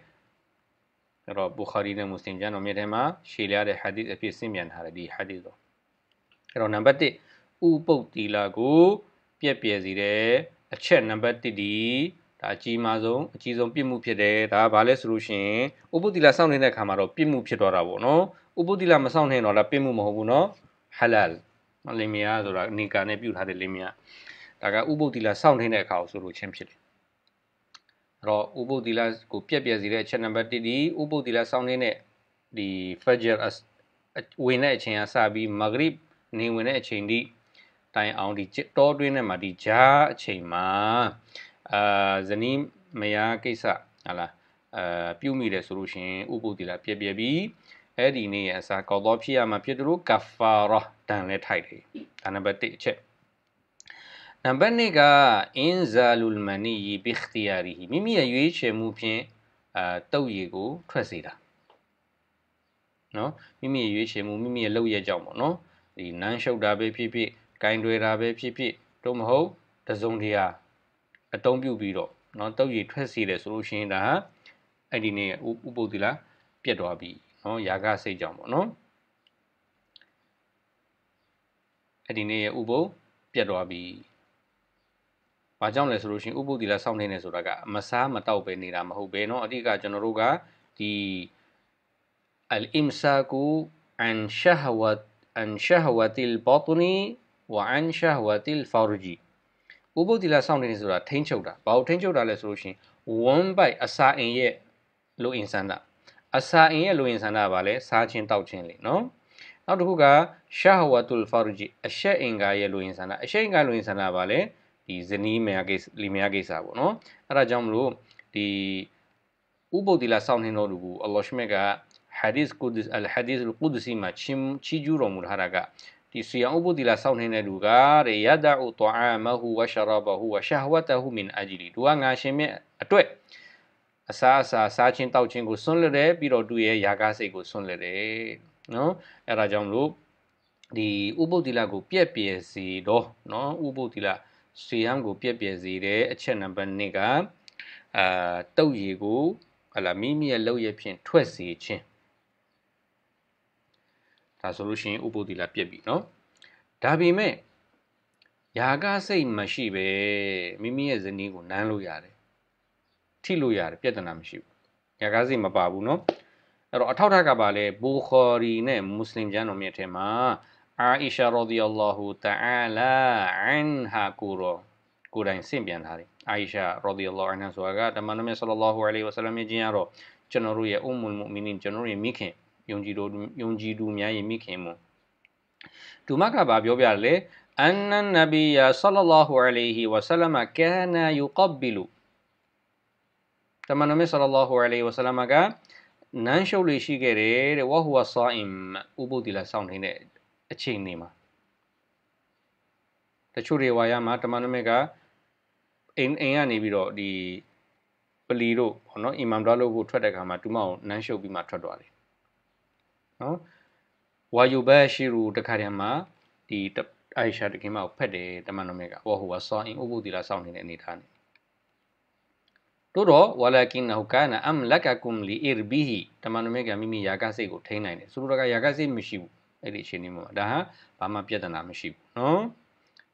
အဲ့တော့ဘူခါရီနဲ့မွတ်စလင်ကျမ်းတော်မြတ်ထဲမှာရှေ့လျားတဲ့ဟာဒီသ်အဖြစ်ဆင့်ပြန်ထားတယ်ဒီဟာဒီသ်တော့အဲ့တော့နံပါတ်1ဥပုတ်တီလာကိုပြက်ပြယ်စီတယ်အချက်နံပါတ်1ဒီဒါအကြီးမားဆုံးအကြီးဆုံးပြစ်မှုဖြစ်တယ်ဒါဘာလဲဆိုလို့ရှိရင်ဥပုသီလစောင့်နေတဲ့အခါမှာတော့ပြစ်မှုဖြစ်သွားတာပေါ့နော်ဥပုသီလမစောင့်နေတော့လားပြစ်မှုမဟုတ်ဘူးနော်ဟလာလ်လင်မယားဆိုတာနေကာနဲ့ပြုထားတဲ့လင်မယားဒါကဥပုသီလစောင့်နေတဲ့အခါကိုဆိုလိုခြင်းဖြစ်တယ်အဲ့တော့ဥပုသီလကိုပြက်ပြက်စေတဲ့အချက်နံပါတ်1ဒီဥပုသီလစောင့်နေတဲ့ဒီ fajr ဝင်တဲ့အချိန်ကစပြီး maghrib နေဝင်တဲ့အချိန်ထိတိုင်အောင်ဒီတောတွင်းထဲမှာဒီကြားအချိန်မှာအာဇနီးမယားကိစ္စဟာလားအာပြုမိတယ်ဆိုလို့ရှင်ဥပုသ္တိလာပြည့်ပြည့်ပြီးအဲ့ဒီနေ့ရအစာ ကောက်တော့ဖြစ်ရမှာဖြစ်တို့ကဖာရာတန်လဲထိုက်တယ်ဒါနံပါတ်1အချက်နံပါတ်2ကအင်ဇာလူလ်မနီဘီခ်တီယာရီမိမိရဲ့ရွေးချယ်မှုဖြင့်အာတုပ်ရည်ကိုထွက်စေတာနော်မိမိရဲ့ရွေးချယ်မှုမိမိရဲ့လုပ်ရကြောင့်ပေါ့နော်ဒီနန်းရှုပ်တာပဲဖြစ်ဖြစ်ကင်တွေတာပဲဖြစ်ဖြစ်တို့မဟုတ်တစုံတရာအတုံးပြုတ်ပြီးတော့เนาะတုပ်ရည်ထွက်စီတယ်ဆိုလို့ရှိရင်ဒါဟာအဲ့ဒီနေ့ဥပုသ္တိလာပြတ်သွားပြီเนาะယာကစိတ်ကြောင့်ပေါ့เนาะအဲ့ဒီနေ့ရဲ့ဥပုပ်ပြတ်သွားပြီ။ဘာကြောင့်လဲဆိုလို့ရှိရင်ဥပုပ်ဒီလာစောင့်နေနေဆိုတာကမစားမတောက်ပဲနေတာမဟုတ်ပဲเนาะအတိကကျွန်တော်တို့ကဒီ al imsaku an shahwat an shahwatil batni ဝအန်ရှာဝတီလ်ဖော်ဂျီဥပုပ်တိလာစောင့်နေနေဆိုတာထိန်းချုပ်တာဘာလို့ထိန်းချုပ်တာလဲဆိုလို့ရှိရင်1 by အစာအိမ်ရဲ့လိုအင်ဆန်တာအစာအိမ်ရဲ့လိုအင်ဆန်တာကဘာလဲစားခြင်းတောက်ခြင်းလေနော်နောက်တစ်ခုကရှာဟဝတ်ူလ်ဖာရဂျီအရှက်အင်္ဂါရဲ့လူရင်ဆန္ဒအရှက်အင်္ဂါလူရင်ဆန္ဒပါလေဒီဇနီးမယားကိစ္စလီမယားကိစ္စပေါ့နော်အဲ့ဒါကြောင့်မလို့ဒီဥပုပ်တိလာစောင့်နေတော်သူကိုအလ္လာဟ်ရှမက်ကဟာဒီသ်ကုဒ်အလ်ဟာဒီသ်အလ်ကုဒ်စီမှာချီချီကျူးတော်မူထားတာကဒီဆီအောင်ဥပုသီလာစောင့်နေတဲ့လူကတဲ့ယဒဥတောအာမဟူဝရှရဘဟူဝရှာဝတဟူမင်အဂျီလီသူကငါရှင်မြတ်အတွက်အစားအစာစားခြင်းတောက်ခြင်းကိုဆွန့်လွတ်တယ်ပြီးတော့သူ့ရဲ့ယာကစိတ်ကိုဆွန့်လွတ်တယ်နော်အဲ့ဒါကြောင့်မလို့ဒီဥပုသီလာကိုပြက်ပြယ်စေတော့နော်ဥပုသီလာဆီယမ်ကိုပြက်ပြယ်စေတဲ့အချက်နံပါတ်1ကအာတုတ်ရည်ကိုဟလာမိမိရဲ့လောက်ရဖြင့်ထွက်စေခြင်းဒါဆိုလို့ရှိရင်ဥပုသ္တိလပြက်ပြီเนาะဒါပေမဲ့ယာကစိတ်မရှိပဲမိမိရဲ့ဇနီးကိုနမ်းလို့ရတယ်ထိလို့ရတယ်ပြဿနာမရှိဘူးယာကစိတ်မပါဘူးเนาะအဲ့တော့အထောက်ထကပါလဲဘူခါရီနဲ့မွတ်စလင်ကျမ်းတော်မြတ်ထဲမှာအာအိရှာရာဒီအလ္လာဟူတအာလာအန်ဟာကိုရောကိုယ်တိုင်ဆင့်ပြန်ထားတယ်အာအိရှာရာဒီအလ္လာဟူအန်ဟာဆိုတာကတမန်တော်မြတ်ဆလ္လာဟူအလိုင်ဝဆလမ်ရဲ့ကျင်းရတော့ကျွန်တော်တို့ရဲ့အုမ်မူလ်မူမီနင်ကျွန်တော်တို့ရဲ့မိခင်ယုံကြည်သူယုံကြည်သူများ၏မိခင်မွန်ဒူမကဘာပြောပြလဲအန်နန်နဘီယာဆလလာဟူအလိုင်ဟီဝဆလမ်ကာနာယူကဘီလူတမန်တော်မြတ်ဆလလာဟူအလိုင်ဝဆလမ်ကနန်းရှုပ်လေးရှိခဲ့တယ်တဲ့ဝဟူဝဆာအင်ဥပုတိလာစောင့်နေတဲ့အချိန်နေမှာတချို့တွေဝါရမှာတမန်တော်မြတ်ကအိမ်အိမ်ကနေပြီးတော့ဒီပလီတို့ဟောနော်အီမမ်ဒါလို့ကိုထွက်တဲ့ခါမှာတူမအောင်နန်းရှုပ်ပြီးမှထွက်သွားတယ်နော်ဝါယူဘက်ရှိရူတခါတည်းမှာဒီအိုင်ရှာတကင်းမကိုဖက်တယ်တမန်တော်မြတ်ကဟောဟိုကဆောင်းအင်ဥပုသီလာစောင့်နေတဲ့အနေထားနဲ့တို့တော့ဝါလာကင်နဟူကာနာအမ်လကကုမ်လီအီရ်ဘီဟီတမန်တော်မြတ်ကမိမိယာကစိတ်ကိုထိန်းနိုင်တယ်ဆိုလိုတာကယာကစိတ်မရှိဘူးအဲ့ဒီအခြေအနေမှာဒါဟာဘာမှပြဿနာမရှိဘူးနော်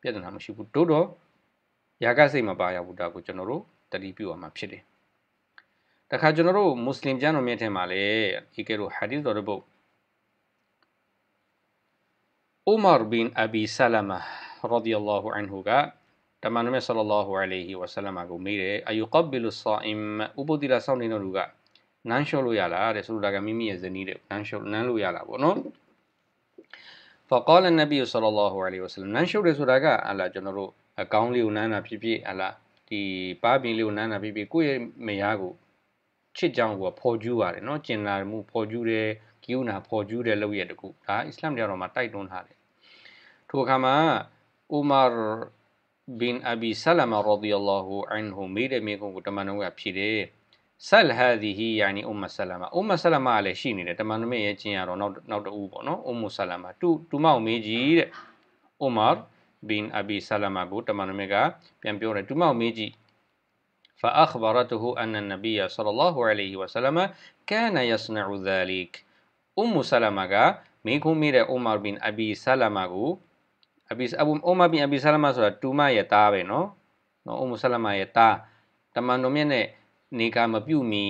ပြဿနာမရှိဘူးတို့တော့ယာကစိတ်မပါရဘူးဒါကိုကျွန်တော်တို့တတိပြုအောင်မှဖြစ်တယ်တခါကျွန်တော်တို့မွတ်စလင်ကျမ်းတော်မြတ်ထဲမှာလည်းဒီကဲလိုဟာဒီသ်တော်တဲ့ဘုတ်အိုမာဘင်အဘီဆလမာရဒီအလ္လာဟူအန်ဟူကတမန်တော်မြတ်ဆလလောဟူအလိုင်ဟီဝဆလမ်ကိုမေးတယ်အယူကဘီလုဆာအင်ဥပဒိလာဆောင်နေတော်လူကနန်းလျှော့လို့ရလားတဲ့ဆိုလိုတာကမိမိရဲ့ဇနီးတဲ့နန်းလျှော့နန်းလို့ရလားပေါ့နော် فقال النبي صلى الله عليه وسلم နန်းလျှော့တယ်ဆိုတာကအာလာကျွန်တော်တို့အကောင်းလေးကိုနန်းတာဖြစ်ဖြစ်အာလာဒီပါပင်လေးကိုနန်းတာဖြစ်ဖြစ်ကိုယ့်ရဲ့မယားကိုချစ်ကြောင်းကိုဖော်ကျူးပါတယ်နော်ကျင်လာမှုဖော်ကျူးတယ်ကီယုနာပေါ်ကျူးတဲ့လောက်ရတကူဒါအစ္စလာမ်တရားတော်မှာတိုက်တွန်းထားတယ်ထိုအခါမှာအူမာဘင်အဘီဆလမရာဒီအလ္လာဟူအန်ဟူမိတဲ့မိကုံကိုတမန်တော်ကဖြေတယ်ဆလဟာဒီဟီယာနီအုမ်ဆလမအုမ်ဆလမလည်းရှိနေတယ်တမန်တော်ရဲ့ကျင်ရတော်နောက်နောက်တူပေါ့နော်အုမ်ဆလမတူတူမောက်မေးကြီးတဲ့အူမာဘင်အဘီဆလမကိုတမန်တော်ကပြန်ပြောတယ်တူမောက်မေးကြီး فأخبرته أن النبي صلى الله عليه وسلم كان يصنع ذلك အွမ်မူဆလမာကမင်းခုမိတဲ့အိုမာဘင်အဘီဆလမာကိုအဘီအဘူအိုမာဘင်အဘီဆလမာဆိုတာတူမရဲ့သားပဲနော်နော်အွမ်မူဆလမာရဲ့သားတမန်တော်မြတ်နဲ့နေကမပြုတ်မီ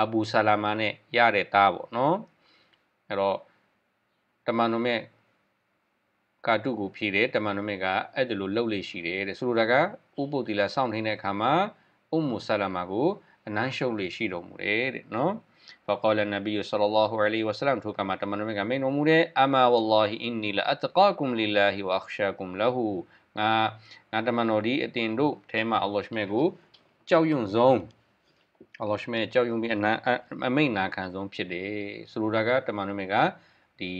အဘူဆလမာနဲ့ရတဲ့သားပေါ့နော်အဲ့တော့တမန်တော်မြတ်ကာတုကိုဖြေတယ်တမန်တော်မြတ်ကအဲ့ဒါလိုလှုပ်လေရှိတယ်တဲ့ဆိုလိုတာကဥပုတ်တိလာစောင့်ထိုင်တဲ့အခါမှာအွမ်မူဆလမာကိုအနမ်းရှုပ်လေရှိတော်မူတယ်တဲ့နော် فقال النبي صلى الله عليه وسلم تو كما تمنى من من امور اما والله اني لاتقاكم لله واخشاكم له ငါငါတမန်တော်ဒီအတင်တို့ထဲမှာအလ္လာဟ်ရှမေကိုကြောက်ရွံ့ဆုံးအလ္လာဟ်ရှမေကြောက်ရွံ့ပြီးအနအမိန်နာခံဆုံးဖြစ်တယ်ဆိုလိုတာကတမန်တော်မြတ်ကဒီ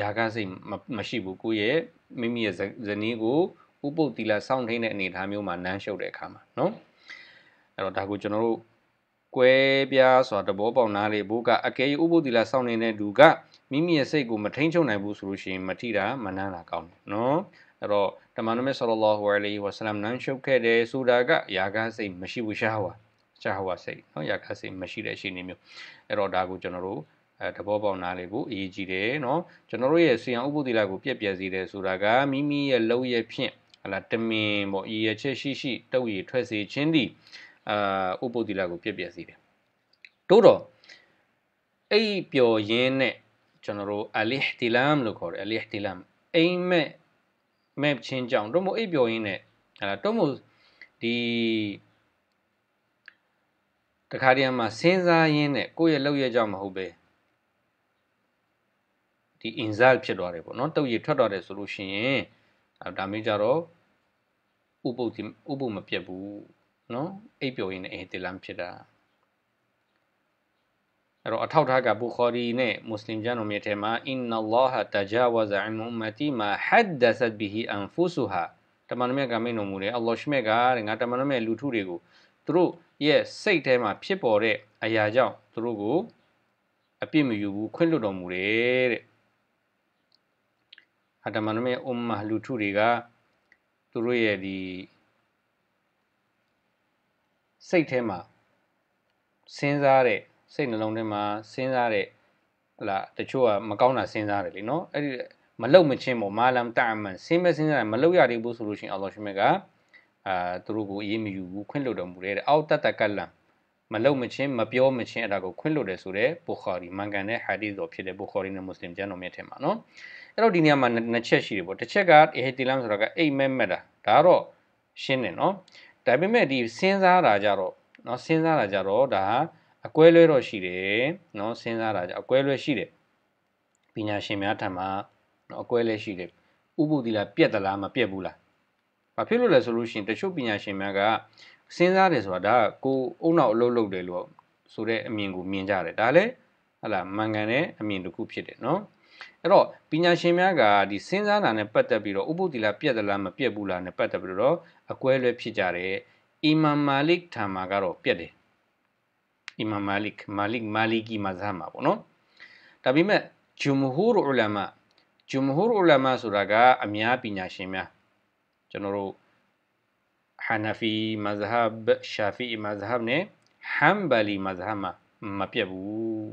ယာကစိတ်မရှိဘူးကိုယ့်ရဲ့မိမိရဲ့ဇနီးကိုဥပုပ်တီလာစောင့်ထိန်တဲ့အနေအထားမျိုးမှာနမ်းရှုပ်တဲ့အခါမှာနော်အဲ့တော့ဒါကိုကျွန်တော်တို့ကွဲပြားစွာတဘောပေါက်နားလေဘိုးကအကယ်၍ဥပုသီလာစောင့်နေတဲ့လူကမိမိရဲ့စိတ်ကိုမထိန်ချုပ်နိုင်ဘူးဆိုလို့ရှိရင်မထိတာမနှမ်းတာကောင်းတယ်နော်အဲ့တော့တမန်တော်မြတ်ဆလ္လာဟူအလိုင်းဝါဆလမ်နန်းရှုပ်ခဲ့တယ်ဆိုတာကယာကစိတ်မရှိဘူးရှာဟွာရှာဟွာစိတ်နော်ယာကစိတ်မရှိတဲ့အခြေအနေမျိုးအဲ့တော့ဒါကိုကျွန်တော်တို့အဲတဘောပေါက်နားလေးကိုအရေးကြီးတယ်နော်ကျွန်တော်တို့ရဲ့ဆီယံဥပုသီလာကိုပြက်ပြက်စီတယ်ဆိုတာကမိမိရဲ့လုံရဲ့ဖြင့်ဟလာတမင်ပေါ့ဤရဲ့ချက်ရှိရှိတုတ်ရည်ထွက်စေခြင်းသည်အာဥပုတ်တိလကိုပြည့်ပြည့်စီတယ်တိုးတော့အိပ်ပျော်ရင်းနဲ့ကျွန်တော်တို့အလီဟ်တီလမ်လို့ခေါ်တယ်အလီဟ်တီလမ်အိမ်မက်မက်ချင်းကြောင့်တို့မို့အိပ်ပျော်ရင်းနဲ့ဟာတို့မို့ဒီတခါတည်းမှာစဉ်းစားရင်းနဲ့ကိုယ့်ရဲ့လောက်ရကြောင့်မဟုတ်ပဲဒီ insult ဖြစ်သွားတယ်ပေါ့နော်တုတ်ရထွက်သွားတယ်ဆိုလို့ရှိရင်ဒါမျိုးကြတော့ဥပုပ်ဥပုပ်မပြတ်ဘူးနော်အိပ်ပျော်ရင်းနဲ့အဟ်တီလမ်ဖြစ်တာအဲ့တော့အထောက်ထားကဘူခါရီနဲ့မွတ်စလင်ကျမ်းတော်မြတ်ထဲမှာအင်နလောဟာတဂျာဝဇအန်အွမ်မတီမာဟဒ်ဒသတ်ဘီဟီအန်ဖူဆူဟာတမန်တော်မြတ်ကမိန့်တော်မူတယ်အလ္လာဟ်ရှမေကတဲ့ငါတမန်တော်မြတ်လူထုတွေကိုသူတို့ရဲ့စိတ်ထဲမှာဖြစ်ပေါ်တဲ့အရာကြောင့်သူတို့ကိုအပြစ်မယူဘူးခွင့်လွှတ်တော်မူတယ်တဲ့ဟာတမန်တော်မြတ်အွမ်မာလူထုတွေကသူတို့ရဲ့ဒီစိတ်ထဲမှာစဉ်းစားတဲ့စိတ်နှလုံးထဲမှာစဉ်းစားတဲ့ဟလာတချို့ကမကောင်းတာစဉ်းစားတယ်လीเนาะအဲ့ဒီမလုံမချင်းပေါ့မာလမ်တာမန်စဉ်းမဲ့စဉ်းစားမလုံရသေးဘူးဆိုလို့ရှိရင်အလ္လာဟ်ရှင်မြတ်ကအာသူတို့ကိုအေးမယူဘူးခွင့်လွှတ်တော်မူတဲ့အောက်တတကလမ်မလုံမချင်းမပြောမချင်းအဲ့ဒါကိုခွင့်လွှတ်တယ်ဆိုတဲ့ဘူခါရီမန်ကန်တဲ့ဟာဒီသ်တော်ဖြစ်တဲ့ဘူခါရီနဲ့မွတ်စလင်ကျမ်းတော်မြတ်ထဲမှာเนาะအဲ့တော့ဒီနေရာမှာနှစ်ချက်ရှိတယ်ပေါ့တစ်ချက်ကအေဟတီလမ်ဆိုတာကအိမ်မဲမက်တာဒါတော့ရှင်းတယ်เนาะဒါပေမဲ့ဒီစဉ်းစားတာကြတော့เนาะစဉ်းစားတာကြတော့ဒါအကွဲလွဲတော့ရှိတယ်เนาะစဉ်းစားတာကြအကွဲလွဲရှိတယ်ပညာရှင်များထံမှာเนาะအကွဲလွဲရှိတယ်ဥပုသီလာပြက်သလားမပြက်ဘူးလားဘာဖြစ်လို့လဲဆိုလို့ရှိရင်တချို့ပညာရှင်များကစဉ်းစားတယ်ဆိုတာဒါကိုအုံနောက်အလုပ်လုပ်တယ်လို့ဆိုတဲ့အမြင်ကိုမြင်ကြတယ်ဒါလည်းဟလာမှန်ကန်တဲ့အမြင်တစ်ခုဖြစ်တယ်เนาะအဲ့တော့ပညာရှင်များကဒီစဉ်းစားတာနဲ့ပတ်သက်ပြီးတော့ဥပုသီလပြက်သလားမပြက်ဘူးလားနဲ့ပတ်သက်ပြီးတော့အကွဲလွဲဖြစ်ကြတယ်အီမမ်မာလစ်ထာမာကတော့ပြက်တယ်အီမမ်မာလစ်မာလစ်မာလီကီမဇဟ်မှာပေါ့နော်ဒါပေမဲ့ဂျူမဟူရ်အူလမာဂျူမဟူရ်အူလမာဆိုတာကအများပညာရှင်များကျွန်တော်တို့ဟနဖီမဇဟဘ်ရှာဖီမဇဟဘ်နဲ့ဟမ်ဘလီမဇဟဘ်မှာမပြက်ဘူး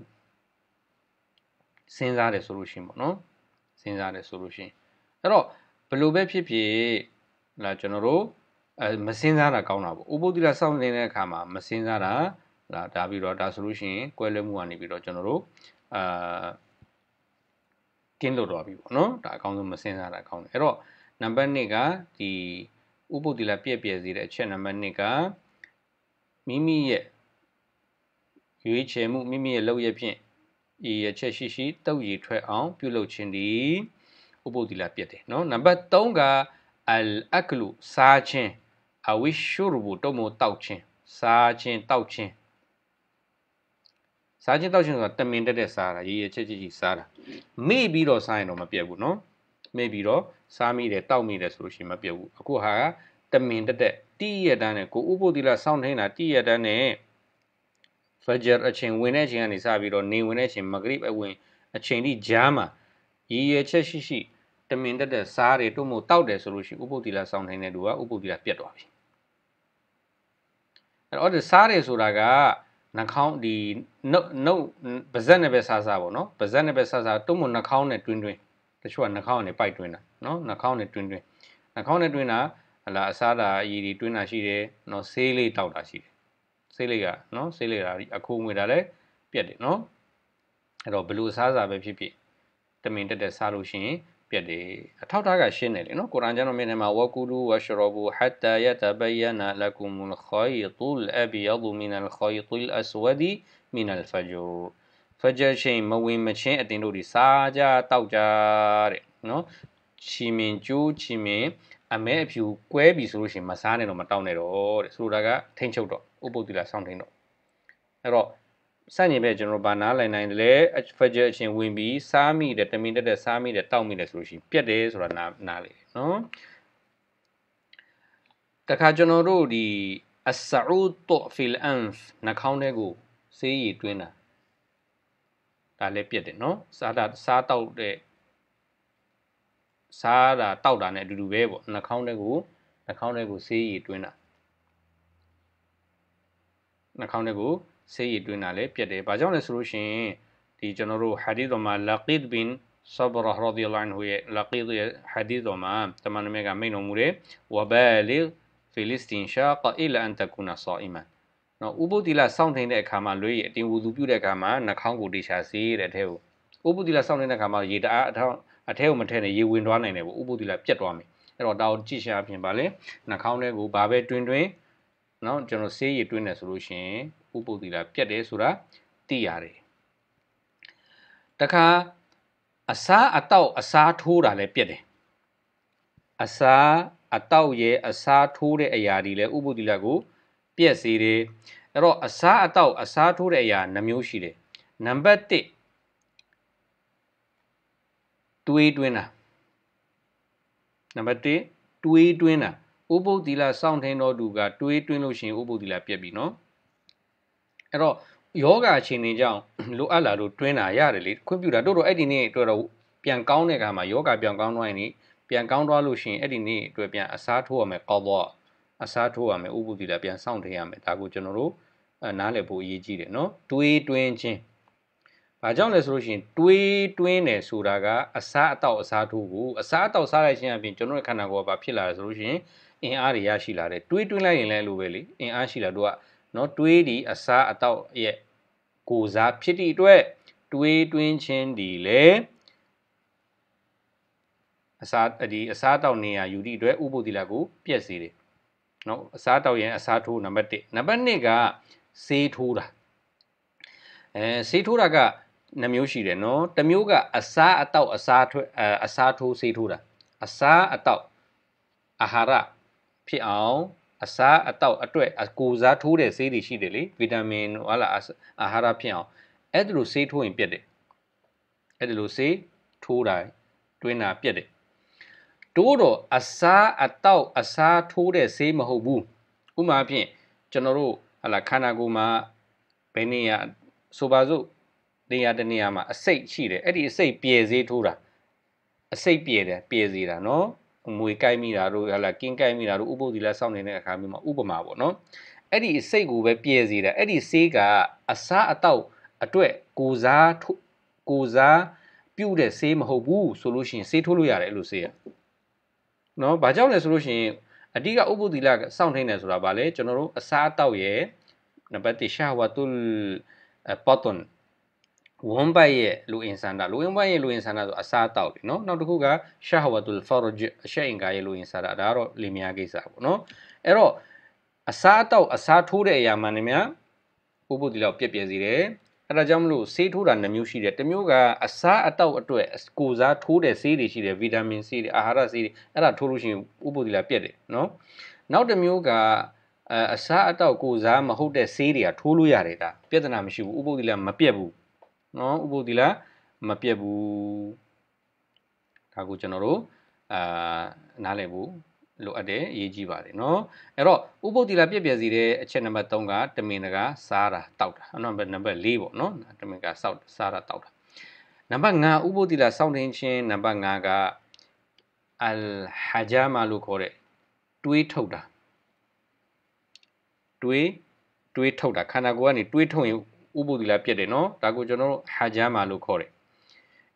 စဉ်းစားတယ်ဆိုလို့ရှိရင်ပေါ့နော်စဉ်းစားတယ်ဆိုလို့ရှိရင်အဲ့တော့ဘယ်လိုပဲဖြစ်ဖြစ်လာကျွန်တော်တို့အဲမစင်းစားတာကောင်းတာပေါ့ဥပုသ္တိရစောင့်နေတဲ့အခါမှာမစင်းစားတာလာဒါပြီးတော့ဒါဆိုလို့ရှိရင်ကွဲလွဲမှုကနေပြီးတော့ကျွန်တော်တို့အာကင်းလို့တော့ပြီပေါ့နော်ဒါအကောင်းဆုံးမစင်းစားတာကောင်းတယ်အဲ့တော့နံပါတ်1ကဒီဥပုသ္တိရပြည့်ပြည့်စေတဲ့အချက်နံပါတ်1ကမိမိရဲ့ရွေးချယ်မှုမိမိရဲ့လုပ်ရဖြင့်ရေရချက်ရှိရှိတုပ်ရည်ထွက်အောင်ပြုလုပ်ခြင်းဒီဥပုသ္တိလပြတ်တယ်နော်နံပါတ်3ကအလ်အကလုစားခြင်းအဝိရှုရဘူတုံမောတောက်ခြင်းစားခြင်းတောက်ခြင်းစားခြင်းတောက်ခြင်းဆိုတာတမင်တက်တဲ့စားတာရေရချက်ချက်ကြီးစားတာမေ့ပြီးတော့စားရင်တော့မပြတ်ဘူးနော်မေ့ပြီးတော့စားမိတယ်တောက်မိတယ်ဆိုလို့ရှိရင်မပြတ်ဘူးအခုဟာတမင်တက်တဲ့တိရတန်းနဲ့ကိုဥပုသ္တိလစောင့်ထိုင်တာတိရတန်းနဲ့ Fajr အချိန်ဝင်တဲ့အချိန်ကနေစပြီးတော့နေဝင်တဲ့အချိန် Maghrib အဝင်အချိန်ထိကြားမှာရည်ရွယ်ချက်ရှိရှိတမင်တက်တဲ့စားတွေတို့မို့တောက်တယ်ဆိုလို့ရှိရင်ဥပုပ်တိလာဆောင်ထိုင်တဲ့သူကဥပုပ်တိလာပြတ်သွားပြီအဲ့တော့ဒီစားတယ်ဆိုတာကနှာခေါင်းဒီနှုတ်နှုတ်ပါဇက်နဲ့ပဲစားစားပေါ့နော်ပါဇက်နဲ့ပဲစားစားတို့မို့နှာခေါင်းနဲ့တွင်းတွင်းတချို့ကနှာခေါင်းနဲ့ပိုက်တွင်းတာနော်နှာခေါင်းနဲ့တွင်းတွင်းနှာခေါင်းနဲ့တွင်းတာဟလာအစားလာအရည်တွေတွင်းတာရှိတယ်နော်ဆေးလေးတောက်တာရှိတယ်ဆေးလိပ်ကနော်ဆေးလိပ်ကအခုငွေတာလည်းပြက်တယ်နော်အဲ့တော့ဘယ်လိုစားစာပဲဖြစ်ဖြစ်တမင်တက်တက်စားလို့ရှိရင်ပြက်တယ်အထောက်ထားကရှင်းတယ်လေနော်ကုရ်အာန်ကျမ်းတော်မြတ်ထဲမှာဝကူလူဝရှရဘူဟတ်တာယတဘယနာလကုမ်လခိုင်တူလ်အဘီယဒမင်လခိုင်တူလ်အစဝဒီမင်လ်ဖဂျူဖဂျာချိန်မဝင်မချင်းအတင်တို့ဒီစားကြတောက်ကြတဲ့နော်ချီမင်ကျိုးချီမင်အမဲအဖြူကွဲပြီဆိုလို့ရှိရင်မစားနဲ့တော့မတောင်းနဲ့တော့တဲ့ဆိုတာကထိမ့်ချုပ်တော့ဥပုပ်တိလာဆောင်းထိန်တော့အဲ့တော့စန့်ကျင်ဘက်ကျွန်တော်ဘာနားလိုက်နိုင်လဲဖက်ဂျာအချင်းဝင်ပြီးစားမိတယ်တမင်တက်တဲ့စားမိတယ်တောက်မိတယ်ဆိုလို့ရှိရင်ပြက်တယ်ဆိုတာနားနားလေနော်တခါကျွန်တော်တို့ဒီအဆာဥတ်ဖီလ်အန်ဖ်နှာခေါင်းထဲကိုဆေးရည်တွင်းတာဒါလည်းပြက်တယ်နော်စားတာစားတောက်တဲ့စားတာတောက်တာနဲ့အတူတူပဲပေါ့နှာခေါင်းထဲကိုနှာခေါင်းထဲကိုဆေးရည်တွင်းတာနှာခေါင်းထဲကိုဆေးရည်တွင်းတာလည်းပြတ်တယ်ဘာကြောင့်လဲဆိုလို့ရှိရင်ဒီကျွန်တော်တို့ဟာဒီသ်တော်မှာလာကစ်ဘင်ဆဘရရာဒီလန်ဟူရဲ့လာကစ်ရဲ့ဟာဒီသ်တော်မှာတမန်တော်မြတ်ကမိန့်တော်မူတယ်ဝဘာလီဖီလစ္စတင်ရှာကအီလန်တကူနာဆာအီမန်နော်ဥပုတိလစောင့်ထိုင်တဲ့အခါမှာလွေးရအတင်ဝူသူပြုတဲ့အခါမှာနှာခေါင်းကိုတေချာဆေးတဲ့အထဲကိုဥပုတိလစောင့်နေတဲ့အခါမှာရေတအားအထောက်အထဲကိုမထည့်နဲ့ရေဝင်သွားနိုင်တယ်ပေါ့ဥပုသီလပြတ်သွားမယ်အဲ့တော့ဒါကိုကြည့်ရှာပြင်ပါလေနှာခေါင်းထဲကိုဘာပဲတွင်တွင်နော်ကျွန်တော်ဆေးရည်တွင်းတယ်ဆိုလို့ရှိရင်ဥပုသီလပြတ်တယ်ဆိုတာသိရတယ်တခါအစာအတော့အစာထိုးတာလည်းပြတ်တယ်အစာအတော့ရဲ့အစာထိုးတဲ့အရာတွေလည်းဥပုသီလကိုပြက်စေတယ်အဲ့တော့အစာအတော့အစာထိုးတဲ့အရာနှမျိုးရှိတယ်နံပါတ်1သွေးတွင်းတာနံပါတ်1တွေးတွင်းတာဥပုပ်သီလစောင့်ထိုင်တော်သူကတွေးတွင်းလို့ရှိရင်ဥပုပ်သီလပြက်ပြီနော်အဲ့တော့ယောဂအခြေအနေကြောင့်လိုအပ်လာလို့တွင်းတာရတယ်လေခွင့်ပြုတာတို့တော့အဲ့ဒီနေ့အတွက်တော့ပြန်ကောင်းတဲ့အခါမှာယောဂပြန်ကောင်းသွားရင်ပြန်ကောင်းသွားလို့ရှိရင်အဲ့ဒီနေ့အတွက်ပြန်အစားထိုးရမယ်ကောက်တော့အစားထိုးရမယ်ဥပုပ်သီလပြန်စောင့်ထိုင်ရမယ်ဒါကိုကျွန်တော်တို့နားလည်ဖို့အရေးကြီးတယ်နော်တွေးတွင်းခြင်းဘာကြောင့်လဲဆိုလို့ရှိရင်တွေးတွင်းတယ်ဆိုတာကအစားအသောက်အစားထိုးကိုအစားအသောက်စားလိုက်ခြင်းအပြင်ကျွန်တော်ရဲ့ခန္ဓာကိုယ်ကဘာဖြစ်လာလဲဆိုလို့ရှိရင်အင်အားတွေရရှိလာတယ်တွေးတွင်းလိုက်ရင်လည်းလိုပဲလေအင်အားရှိလာတို့ကနော်တွေးဒီအစားအသောက်ရဲ့ကိုစားဖြစ်သည့်အတွက်တွေးတွင်းခြင်းဒီလေအစားဒီအစားတောက်နေရယူသည့်အတွက်ဥပုသီလာကိုပြက်စေတယ်နော်အစားတောက်ရင်အစားထိုးနံပါတ်1နံပါတ်2ကဆေးထိုးတာအဲဆေးထိုးတာကနှမျိုးရှိတယ်နော်တစ်မျိုးကအစာအတောက်အစာထွက်အစာထိုးဆေးထိုးတာအစာအတောက်အာဟာရဖြစ်အောင် အစာအတောက်အတွက်အကူစားထိုးတဲ့ဆေးတွေရှိတယ်လေဗီတာမင်ဟာလာအာဟာရဖြစ်အောင်အဲ့ဒါလိုဆေးထိုးရင်ပြက်တယ်အဲ့ဒါလိုဆေးထိုးတိုင်းတွင်းတာပြက်တယ်တိုးတော့အစာအတောက်အစာထိုးတဲ့ဆေးမဟုတ်ဘူးဥပမာဖြင့်ကျွန်တော်တို့ဟာလာခန္ဓာကိုယ်မှာဘယ်နေရာဆိုပါစို့နေရာတနေရာမှာအစိတ်ရှိတယ်အဲ့ဒီအစိတ်ပြည့်စေးထိုးတာအစိတ်ပြည့်တယ်ပြည့်စေးတာနော်မွေကိုက်မိတာတို့ဟလာကင်းကိုက်မိတာတို့ဥပုသ်ဒီလာစောင့်နေတဲ့အခါမျိုးမှာဥပမာပေါ့နော်အဲ့ဒီစိတ်ကိုပဲပြည့်စေးတာအဲ့ဒီစေးကအစားအသောက်အတွက်ကိုစားကိုစားပြုတ်တဲ့ဆေးမဟုတ်ဘူးဆိုလို့ရှိရင်ဆေးထိုးလို့ရတယ်အဲ့လိုဆေးရနော်ဘာကြောင့်လဲဆိုလို့ရှိရင်အဓိကဥပုသီလစောင့်ထိုင်တယ်ဆိုတာဗာလေကျွန်တော်တို့အစားအသောက်ရယ်နံပါတ်1ရှာဝတ်တူလ်ပတ်တွန်ဝမ်ဘတ်ရဲ့လူအင်ဆန်တာလူအင်ဘတ်ရဲ့လူအင်ဆန်တာဆိုအစားတောက်တယ်နော်နောက်တစ်ခုကရှာဟဝတ်တူလ်ဖာရဂျ်အရှိန်ကရဲ့လူအင်ဆန်တာဒါကတော့လင်မယားကိစ္စပေါ့နော်အဲ့တော့အစားတောက်အစားထိုးတဲ့အရာမှန်နေမြပုပ္ပုတိလောက်ပြက်ပြဲစေတယ်အဲ့ဒါကြောင့်မလို့ဆေးထိုးတာနှမျိုးရှိတယ်တစ်မျိုးကအစားအတောက်အတွက်ကိုစားထိုးတဲ့ဆေးတွေရှိတယ်ဗီတာမင်ဆေးတွေအာဟာရဆေးတွေအဲ့ဒါထိုးလို့ရှိရင်ပုပ္ပုတိလောက်ပြက်တယ်နော်နောက်တစ်မျိုးကအစားအတောက်ကိုစားမဟုတ်တဲ့ဆေးတွေကထိုးလို့ရတယ်ဒါပြဿနာမရှိဘူးဥပုပ်တိလောက်မပြက်ဘူးနော်ဥပုသ်သီလမပြတ်ဘူးဒါကိုကျွန်တော်တို့အာနားလည်ဖို့လိုအပ်တယ်အရေးကြီးပါတယ်နော်အဲ့တော့ဥပုသ်သီလပြည့်ပြည့်စီတဲ့အချက်နံပါတ်3ကတမင်တကာစားတာတောက်တာနံပါတ်နံပါတ်4ပေါ့နော်တမင်ကစောက်စားတာတောက်တာနံပါတ်5ဥပုသ်သီလစောင့်တင်ခြင်းနံပါတ်5ကအလ်ဟာဂျာမာလို့ခေါ်တဲ့တွေးထုတ်တာတွေးတွေးထုတ်တာခန္ဓာကိုယ်ကနေတွေးထုတ်ရင်ဥပုသီလပြည့်တယ်နော်ဒါကိုကျွန်တော်တို့ဟာဂျာမာလို့ခေါ်တယ်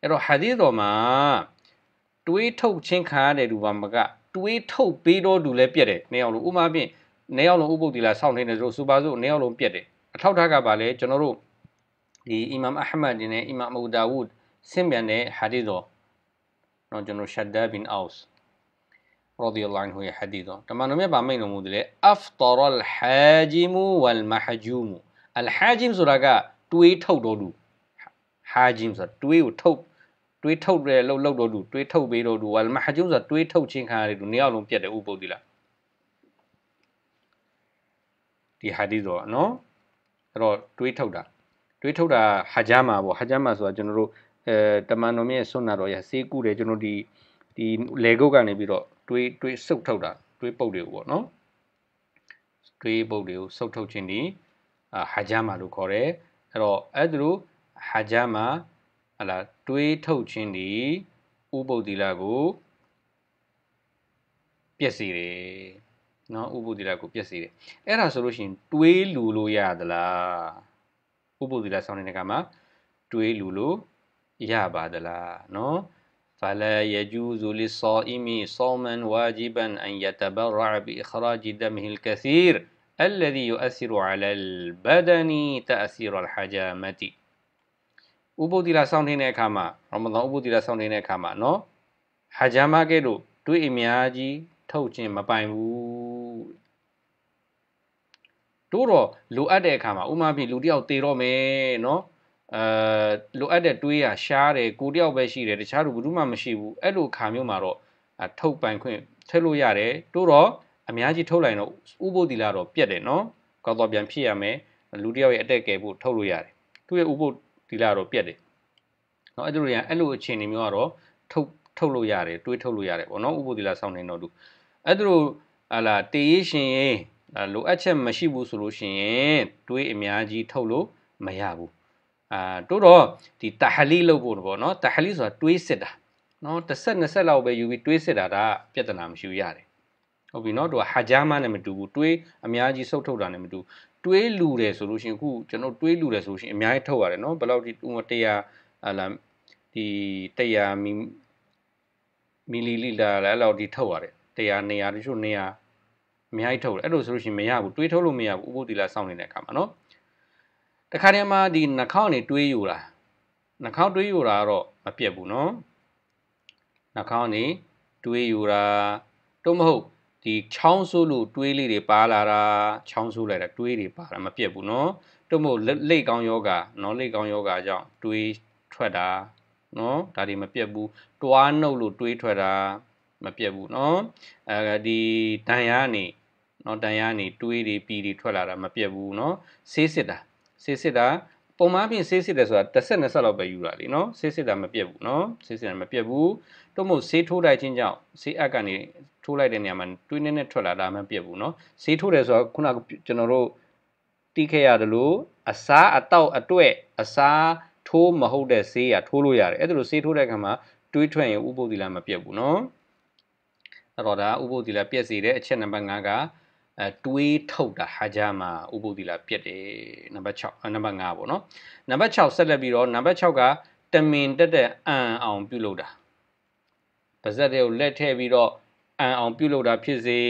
အဲ့တော့ဟာဒီတော်မှာတွေးထုတ်ချင်းခံရတဲ့လူပါမကတွေးထုတ်ပေးတော့သူလည်းပြည့်တယ်နေအောင်လို့ဥမာဖြင့်နေအောင်လို့ဥပုသီလစောင့်နေတယ်ဆိုစူပါစုနေအောင်လို့ပြည့်တယ်အထောက်ထားကပါလေကျွန်တော်တို့ဒီအီမမ်အဟမဒ်နဲ့အီမမ်အူဒါဝုဒ်ဆင်ပြန်တဲ့ဟာဒီတော်နော်ကျွန်တော်ရှဒါဘင်အောက်စ် رضي الله عنه يا حديثه تمام ما بعمل نموذج أفطر الحاجم والمحجوم အလ်ဟာဂျင်ဆိုတာကတွေးထုတ်တော်သူဟာဂျင်ဆိုတာတွေးကိုထုတ်တွေးထုတ်တယ်လို့လောက်တော်သူတွေးထုတ်ပေးတော်သူအလ်မဟာဂျင်ဆိုတာတွေးထုတ်ခြင်းခံရတဲ့သူနေအောင်လုံးပြတ်တယ်ဥပုပ်တိလားဒီဟာဒီတော့နော်အဲ့တော့တွေးထုတ်တာတွေးထုတ်တာဟာဂျာမာပေါ့ဟာဂျာမာဆိုတာကျွန်တော်တို့အဲတမန်တော်မြတ်ဆွတ်နာတော်ရဆေးကုတယ်ကျွန်တော်ဒီဒီလေကုတ်ကနေပြီးတော့တွေးတွေးဆုတ်ထုတ်တာတွေးပုတ်တွေကိုပေါ့နော် တွေးပုတ်တွေကိုဆုတ်ထုတ်ခြင်းဒီဟာဂျာမာလို့ခေါ်တယ်အဲ့တော့အဲ့ဒါလိုဟာဂျာမာဟလာတွေးထုတ်ခြင်းဒီဥပုတ်တိလကိုပျက်စီတယ်နော်ဥပုတ်တိလကိုပျက်စီတယ်အဲ့ဒါဆိုလို့ရှိရင်တွေးလူလို့ရသလားဥပုတ်တိလဆောင်းနေတဲ့ကမှာတွေးလူလို့ရပါသလားနော်ဖလာယဂျူဇူလစ်ဆောအီမီဆောမန်ဝါဂျီဘန်အန်ယတဘရာဘီအခရာဂျီဒမ်ဟီလ်ကသီရ် الذي يؤثر على البدن تأثير الحجامة ဥပုသီလာဆောင်ထင်းတဲ့အခါမှာရမဒန်ဥပုသီလာဆောင်ထင်းတဲ့အခါမှာနော်ဟာဂျာမာကဲ့သို့တွေးအများကြီးထုတ်ခြင်းမပိုင်ဘူးတို့တော့လိုအပ်တဲ့အခါမှာဥမာပြလူတယောက်တေတော့မယ်နော်အဲလိုအပ်တဲ့တွေးရရှားတယ်ကိုတယောက်ပဲရှိတယ်တခြားလူဘယ်သူမှမရှိဘူးအဲ့လိုခါမျိုးမှာတော့ထုတ်ပိုင်ခွင့်ထည့်လို့ရတယ်တို့တော့အများကြီးထုတ်လိုက်တော့ဥပုသ်သီလတော့ပြက်တယ်နော်ကောက်တော့ပြန်ဖြစ်ရမယ်လူတယောက်ရဲ့အတက်ကယ်ဖို့ထုတ်လို့ရတယ်သူ့ရဲ့ဥပုသ်သီလတော့ပြက်တယ်နော်အဲ့လိုရအဲ့လိုအခြေအနေမျိုးကတော့ထုတ်ထုတ်လို့ရတယ်တွေးထုတ်လို့ရတယ်ပေါ့နော်ဥပုသ်သီလစောင့်နေတော့သူအဲ့လိုဟာလာတေးရှင်ရင်လိုအပ်ချက်မရှိဘူးဆိုလို့ရှိရင်တွေးအများကြီးထုတ်လို့မရဘူးအာတိုးတော့ဒီတဟလီလုပ်ဖို့ပေါ့နော်တဟလီဆိုတာတွေးစစ်တာနော်တစ်ဆက်20ဆက်လောက်ပဲယူပြီးတွေးစစ်တာဒါပြဿနာမရှိဘူးရတယ်ဟုတ်ပြီเนาะသူကဟာဂျာမနဲ့မတူဘူးတွေးအများကြီးဆုတ်ထုတ်တာနဲ့မတူတွေးလူတယ်ဆိုလို့ရှိရင်အခုကျွန်တော်တွေးလူတယ်ဆိုလို့ရှိရင်အများကြီးထုတ်ရတယ်เนาะဘယ်လောက်ဒီ100ဟာလာဒီ100မီမီလီလီတာလည်းအဲ့လောက်ဒီထုတ်ရတယ်100နေရာတချို့နေရာအများကြီးထုတ်တယ်အဲ့လိုဆိုလို့ရှိရင်မရဘူးတွေးထုတ်လို့မရဘူးဥပုသီလာစောင့်နေတဲ့အခါမှာเนาะတခါတည်းမှာဒီနှာခေါင်းနေတွေးယူတာနှာခေါင်းတွေးယူတာတော့မပြတ်ဘူးเนาะနှာခေါင်းနေတွေးယူတာတော့မဟုတ်ဒီချောင်းဆိုးလို့တွေးလေးတွေပါလာတာချောင်းဆိုးလိုက်တာတွေးတွေပါတာမပြတ်ဘူးနော်တို့မို့လက်ကောင်းယောဂနော်လက်ကောင်းယောဂကြောင့်တွေးထွက်တာနော်ဒါတွေမပြတ်ဘူးတွားနှုတ်လို့တွေးထွက်တာ မပြတ်ဘူးနော်အဲဒီတန်ရာနေနော်တန်ရာနေတွေးတွေပြီးတွေထွက်လာတာမပြတ်ဘူးနော်ဆေးစစ်တာဆေးစစ်တာပုံမှန်ပြင်ဆေးစစ်တယ်ဆိုတာတစ်ဆက်နှစ်ဆက်လောက်ပဲယူတာလीနော်ဆေးစစ်တာမပြတ်ဘူးနော်ဆေးစစ်တာမပြတ်ဘူးတို့မို့ဆေးထိုးလိုက်ခြင်းကြောင့်ဆေးအပ်ကနေထိုးလိုက်တဲ့နေရာမှာတွင်းနဲ့နဲ့ထွက်လာတာမှပြတ်ဘူးနော်ဆေးထိုးတယ်ဆိုတာခုနကကျွန်တော်တို့တီးခဲ့ရတယ်လို့အစားအတောက်အတွက်အစားထိုးမဟုတ်တဲ့ဆေးရထိုးလို့ရတယ်အဲ့ဒါလို့ဆေးထိုးတဲ့အခါမှာတွေးထွက်ရင်ဥပုသ္တိလမပြတ်ဘူးနော်အဲ့တော့ဒါဥပုသ္တိလပြက်စီတဲ့အချက်နံပါတ်5ကအဲတွေးထုတ်တာဟာကြမှာဥပုသ္တိလာပြက်တယ်နံပါတ်6နံပါတ်5ပေါ့နော်နံပါတ်6ဆက်လက်ပြီးတော့နံပါတ်6ကတမင်တက်တဲ့အံအောင် ပြုလုပ်တာပါဇက်တွေကိုလက်ထည့်ပြီးတော့အံအောင်ပြုလုပ်တာဖြစ်စေ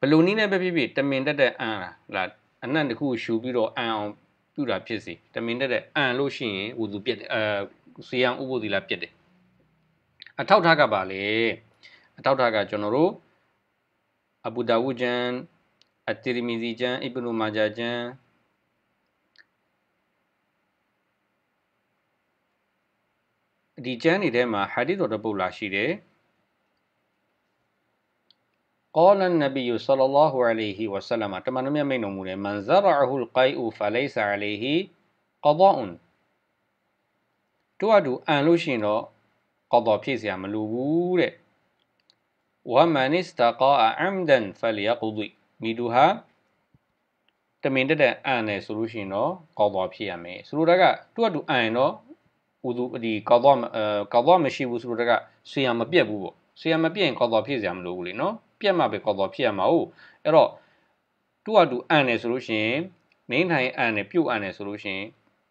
ဘလူနီးနဲ့ပဲဖြစ်ဖြစ်တမင်တက်တဲ့အံလားအနံ့တစ်ခုရှူပြီးတော့အံအောင်ပြုတာဖြစ်စေတမင်တက်တဲ့အံလို့ရှိရင်ဝူသူပြက်တယ်အဲဆီယံဥပုသ္တိလာပြက်တယ်အထောက်ထားကပါလေအထောက်ထားကကျွန်တော်တို့အဘူဒါဝုဂျန်အတီရမီဇီဂျန်အီဘနူမာဂျာဂျန်ဒီကျမ်းတွေထဲမှာဟာဒီသ်တော်တပုတ်လာရှိတယ် قال النبي صلى الله عليه وسلم တမန်တော်မြတ်မိန့်တော်မူတယ်မန်ဇရအဟူလ်ကိုင်အူဖလိုင်ဆာအလီဟီကဒါအွန်တူအတူအန်လို့ရှိရင်တော့ကဒါဖြစ်เสียမလိုဘူးတဲ့ ومن استقاء عمدا فليقضي မိသူဟာတမင်တက်တဲ့အံ့နေဆိုလို့ရှိရင်တော့ကောက်သွားဖြစ်ရမယ်ဆိုလိုတာကသူ့အတူအံ့ရင်တော့ဥသူဒီကောက်သွားကောက်သွားမရှိဘူးဆိုလိုတာကဆီယာမပြက်ဘူးပေါ့ဆီယာမပြက်ရင်ကောက်သွားဖြစ်စရာမလိုဘူးလေနော်ပြက်မှပဲကောက်သွားဖြစ်ရမှာဟုတ်အဲ့တော့သူ့အတူအံ့နေဆိုလို့ရှိရင်နင်းထိုင်အံ့နေပြုတ်အံ့နေဆိုလို့ရှိရင်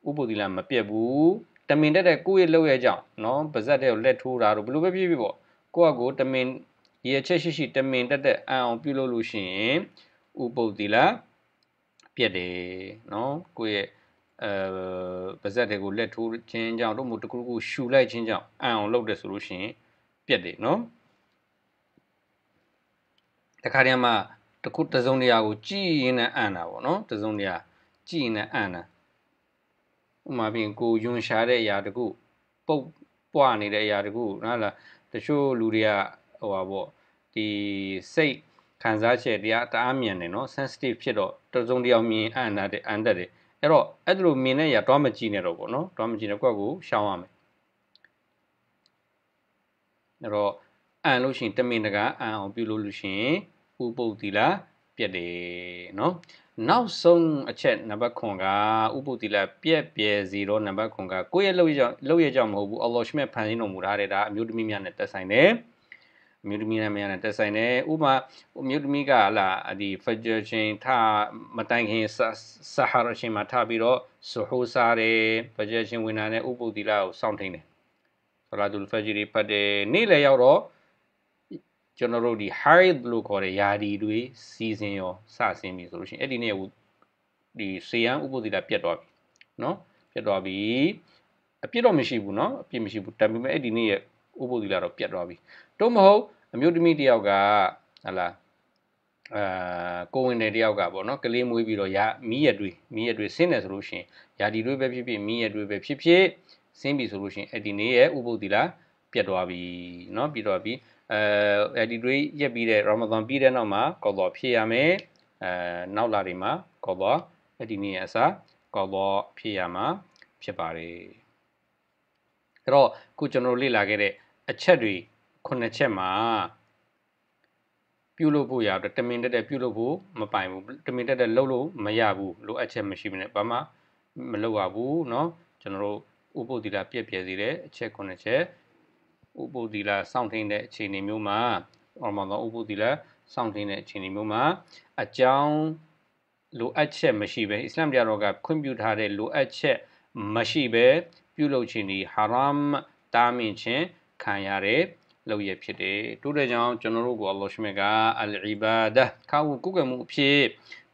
ဥပဒေလမပြက်ဘူးတမင်တက်တဲ့ကိုယ့်ရဲ့လောက်ရဲ့ကြောင့်နော်ပါဇက်တဲ့ကိုလက်ထိုးတာတို့ဘယ်လိုပဲဖြစ်ဖြစ်ပေါ့ကိုယ့်အကိုတမင်ဒီအချက်ရှိရှိတမင်တက်တဲ့အံအောင်ပြုလုပ်လို့ရှိရင်ဥပုပ်သီလပြက်တယ်နော်ကိုယ့်ရဲ့အဲပါဇက်တွေကိုလက်ထိုးခြင်းကြောင့်တို့မို့တကူကူရှူလိုက်ခြင်းကြောင့်အံအောင်လုပ်တယ်ဆိုလို့ရှိရင်ပြက်တယ်နော်တခါတည်းမှာတခုတစုံတရာကိုကြည်ရင်နဲ့အံတာပေါ့နော်တစုံတရာကြည်ရင်နဲ့အံတာဥမာပြင်ကိုယွန်ရှာတဲ့အရာတခုပုတ်ပွားနေတဲ့အရာတခုနော်လားတချို့လူတွေကဟိုပါပေါ့ဒီစိတ်ခံစားချက်တရားတအားမြင်တယ်နော် sensitive ဖြစ်တော့တစုံတယောက်မြင်အံ့နာတဲ့အံ့တက်တယ်အဲ့တော့အဲ့ဒါလိုမြင်တဲ့ຢာတော့မကြည့်နဲ့တော့ပေါ့နော်တော့မကြည့်နဲ့ကွက်ကိုရှောင်းရမယ်အဲ့တော့အံ့လို့ရှိရင်တမင်တကာအံ့အောင်ပြုလို့လို့ရှိရင်ဥပုပ်သီလာပြက်တယ်နော်နောက်ဆုံးအချက်နံပါတ်9ကဥပုသီလပြက်ပြယ်စီတော့နံပါတ်9ကကိုယ့်ရဲ့လှုပ်ရကြောင့်လှုပ်ရကြောင့်မဟုတ်ဘူးအလ္လာဟ်ရှ်မြတ်ဖန်ဆင်းတော်မူထားတဲ့ဒါအမျိုးသမီးများနဲ့သက်ဆိုင်တယ်။မြို့သမီးနဲ့မရနဲ့တက်ဆိုင်တယ်ဥပမာမြို့သမီးကလာဒီ fajr ချိန်ထမတိုင်ခင်ဆဟာရချိန်မှာထပြီးတော့ဆူဟူစားတယ် fajr ချိန်ဝင်လာတဲ့ဥပုသီလကိုစောင့်ထိန်တယ်ဆလာတူလ်ဖဂျ်ရီဖတ်တယ်နေ့လယ်ရောက်တော့ကျွန်တော်တို့ဒီ haid လို့ခေါ်တဲ့ယာဒီတွေစီစဉ်ရောစဆင်းပြီဆိုလို့ရှိရင်အဲ့ဒီနေ့ဒီဆေယံဥပုသီလပြတ်သွားပြီเนาะပြတ်သွားပြီအပြစ်တော့မရှိဘူးเนาะအပြစ်မရှိဘူးဒါပေမဲ့အဲ့ဒီနေ့ရဲ့ဥပုသီလတော့ပြတ်သွားပြီတို့မဟုတ်အမျိုးသမီးတယောက်ကဟလာအာကိုဝင်တဲ့တယောက်ကပေါ့နော်ကလေးမွေးပြီးတော့ရာမီးရတွေမီးရတွေဆင်းတယ်ဆိုလို့ရှိရင်ရာဒီတွေပဲဖြစ်ဖြစ်မီးရတွေပဲဖြစ်ဖြစ်ဆင်းပြီဆိုလို့ရှိရင်အဲ့ဒီနေ့ရဲ့ဥပုသ်တိလာပြတ်သွားပြီเนาะပြီးတော့ပြီးအဲအဲ့ဒီတွေရက်ပြီးတဲ့ရာမဒန်ပြီးတဲ့နောက်မှာ ကောတော်ဖြစ်ရမယ်အဲနောက်လာတွေမှာကောတော်အဲ့ဒီနေ့ရဲ့အစားကောတော်ဖြစ်ရမှာ ဖြစ်ပါတယ်အဲ့တော့ခုကျွန်တော်လေ့လာခဲ့တဲ့အချက်တွေခုနှစ်ချက်မှာပြုလုပ်ဖို့ရတော့တမင်တက်တက်ပြုလုပ်ဖို့မပိုင်ဘူးတမင်တက်တက်လုပ်လို့မရဘူးလိုအပ်ချက်မရှိဘဲနဲ့ဘာမှမလုပ်ရဘူးเนาะကျွန်တော်တို့ဥပုသီလာပြည့်ပြည့်စေတဲ့အချက်ခုနှစ်ချက်ဥပုသီလာစောင့်ထိန်တဲ့အခြေအနေမျိုးမှာအော်မတော်ဥပုသီလာစောင့်ထိန်တဲ့အခြေအနေမျိုးမှာအကြောင်းလိုအပ်ချက်မရှိဘဲအစ္စလမ်ပြတော်ကခွင့်ပြုထားတဲ့လိုအပ်ချက်မရှိဘဲပြုလုပ်ခြင်းဒီဟာရမ်တားမြင်ခြင်းခံရတဲ့လုပ်ရဖြစ်တယ်တို့တဲ့ကြောင့်ကျွန်တော်တို့ကိုအလ္လာဟ်ရှင်မြတ်ကအလ်အီဘာဒ်ကာဝုကုကမှုအဖြစ်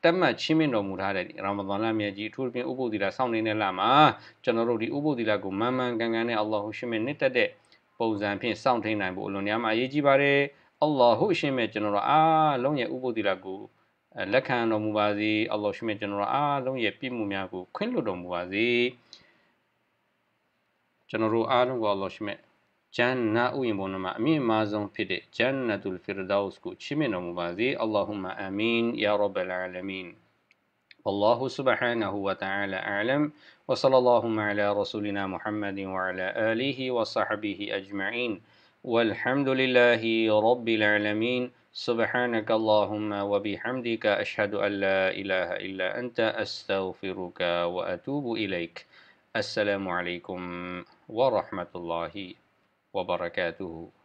တတ်မှတ်ချင်းမြင့်တော်မူထားတဲ့ရာမဒန်လမြတ်ကြီးအထူးသဖြင့်ဥပုသီလာစောင့်နေတဲ့လမှာကျွန်တော်တို့ဒီဥပုသီလာကိုမန်မန်ကန်ကန်နဲ့အလ္လာဟ်ရှင်မြတ်နှစ်သက်တဲ့ပုံစံဖြင့်စောင့်ထိန်နိုင်ဖို့အလွန်များမှာအရေးကြီးပါတယ်အလ္လာဟ်ရှင်မြတ်ကျွန်တော်တို့အားလုံးရဲ့ဥပုသီလာကိုလက်ခံတော်မူပါစေအလ္လာဟ်ရှင်မြတ်ကျွန်တော်တို့အားလုံးရဲ့ပြည့်မှုများကိုခွင့်လွှတ်တော်မူပါစေကျွန်တော်တို့အားလုံးကိုအလ္လာဟ်ရှင်မြတ် جنة ويمون ما أمين ما زن في جنة الفردوس كو تشمين مبادي اللهم آمين يا رب العالمين والله سبحانه وتعالى أعلم وصلى اللهم على رسولنا محمد وعلى آله وصحبه أجمعين والحمد لله رب العالمين سبحانك اللهم وبحمدك أشهد أن لا إله إلا أنت أستغفرك وأتوب إليك السلام عليكم ورحمة الله wabarakatuh.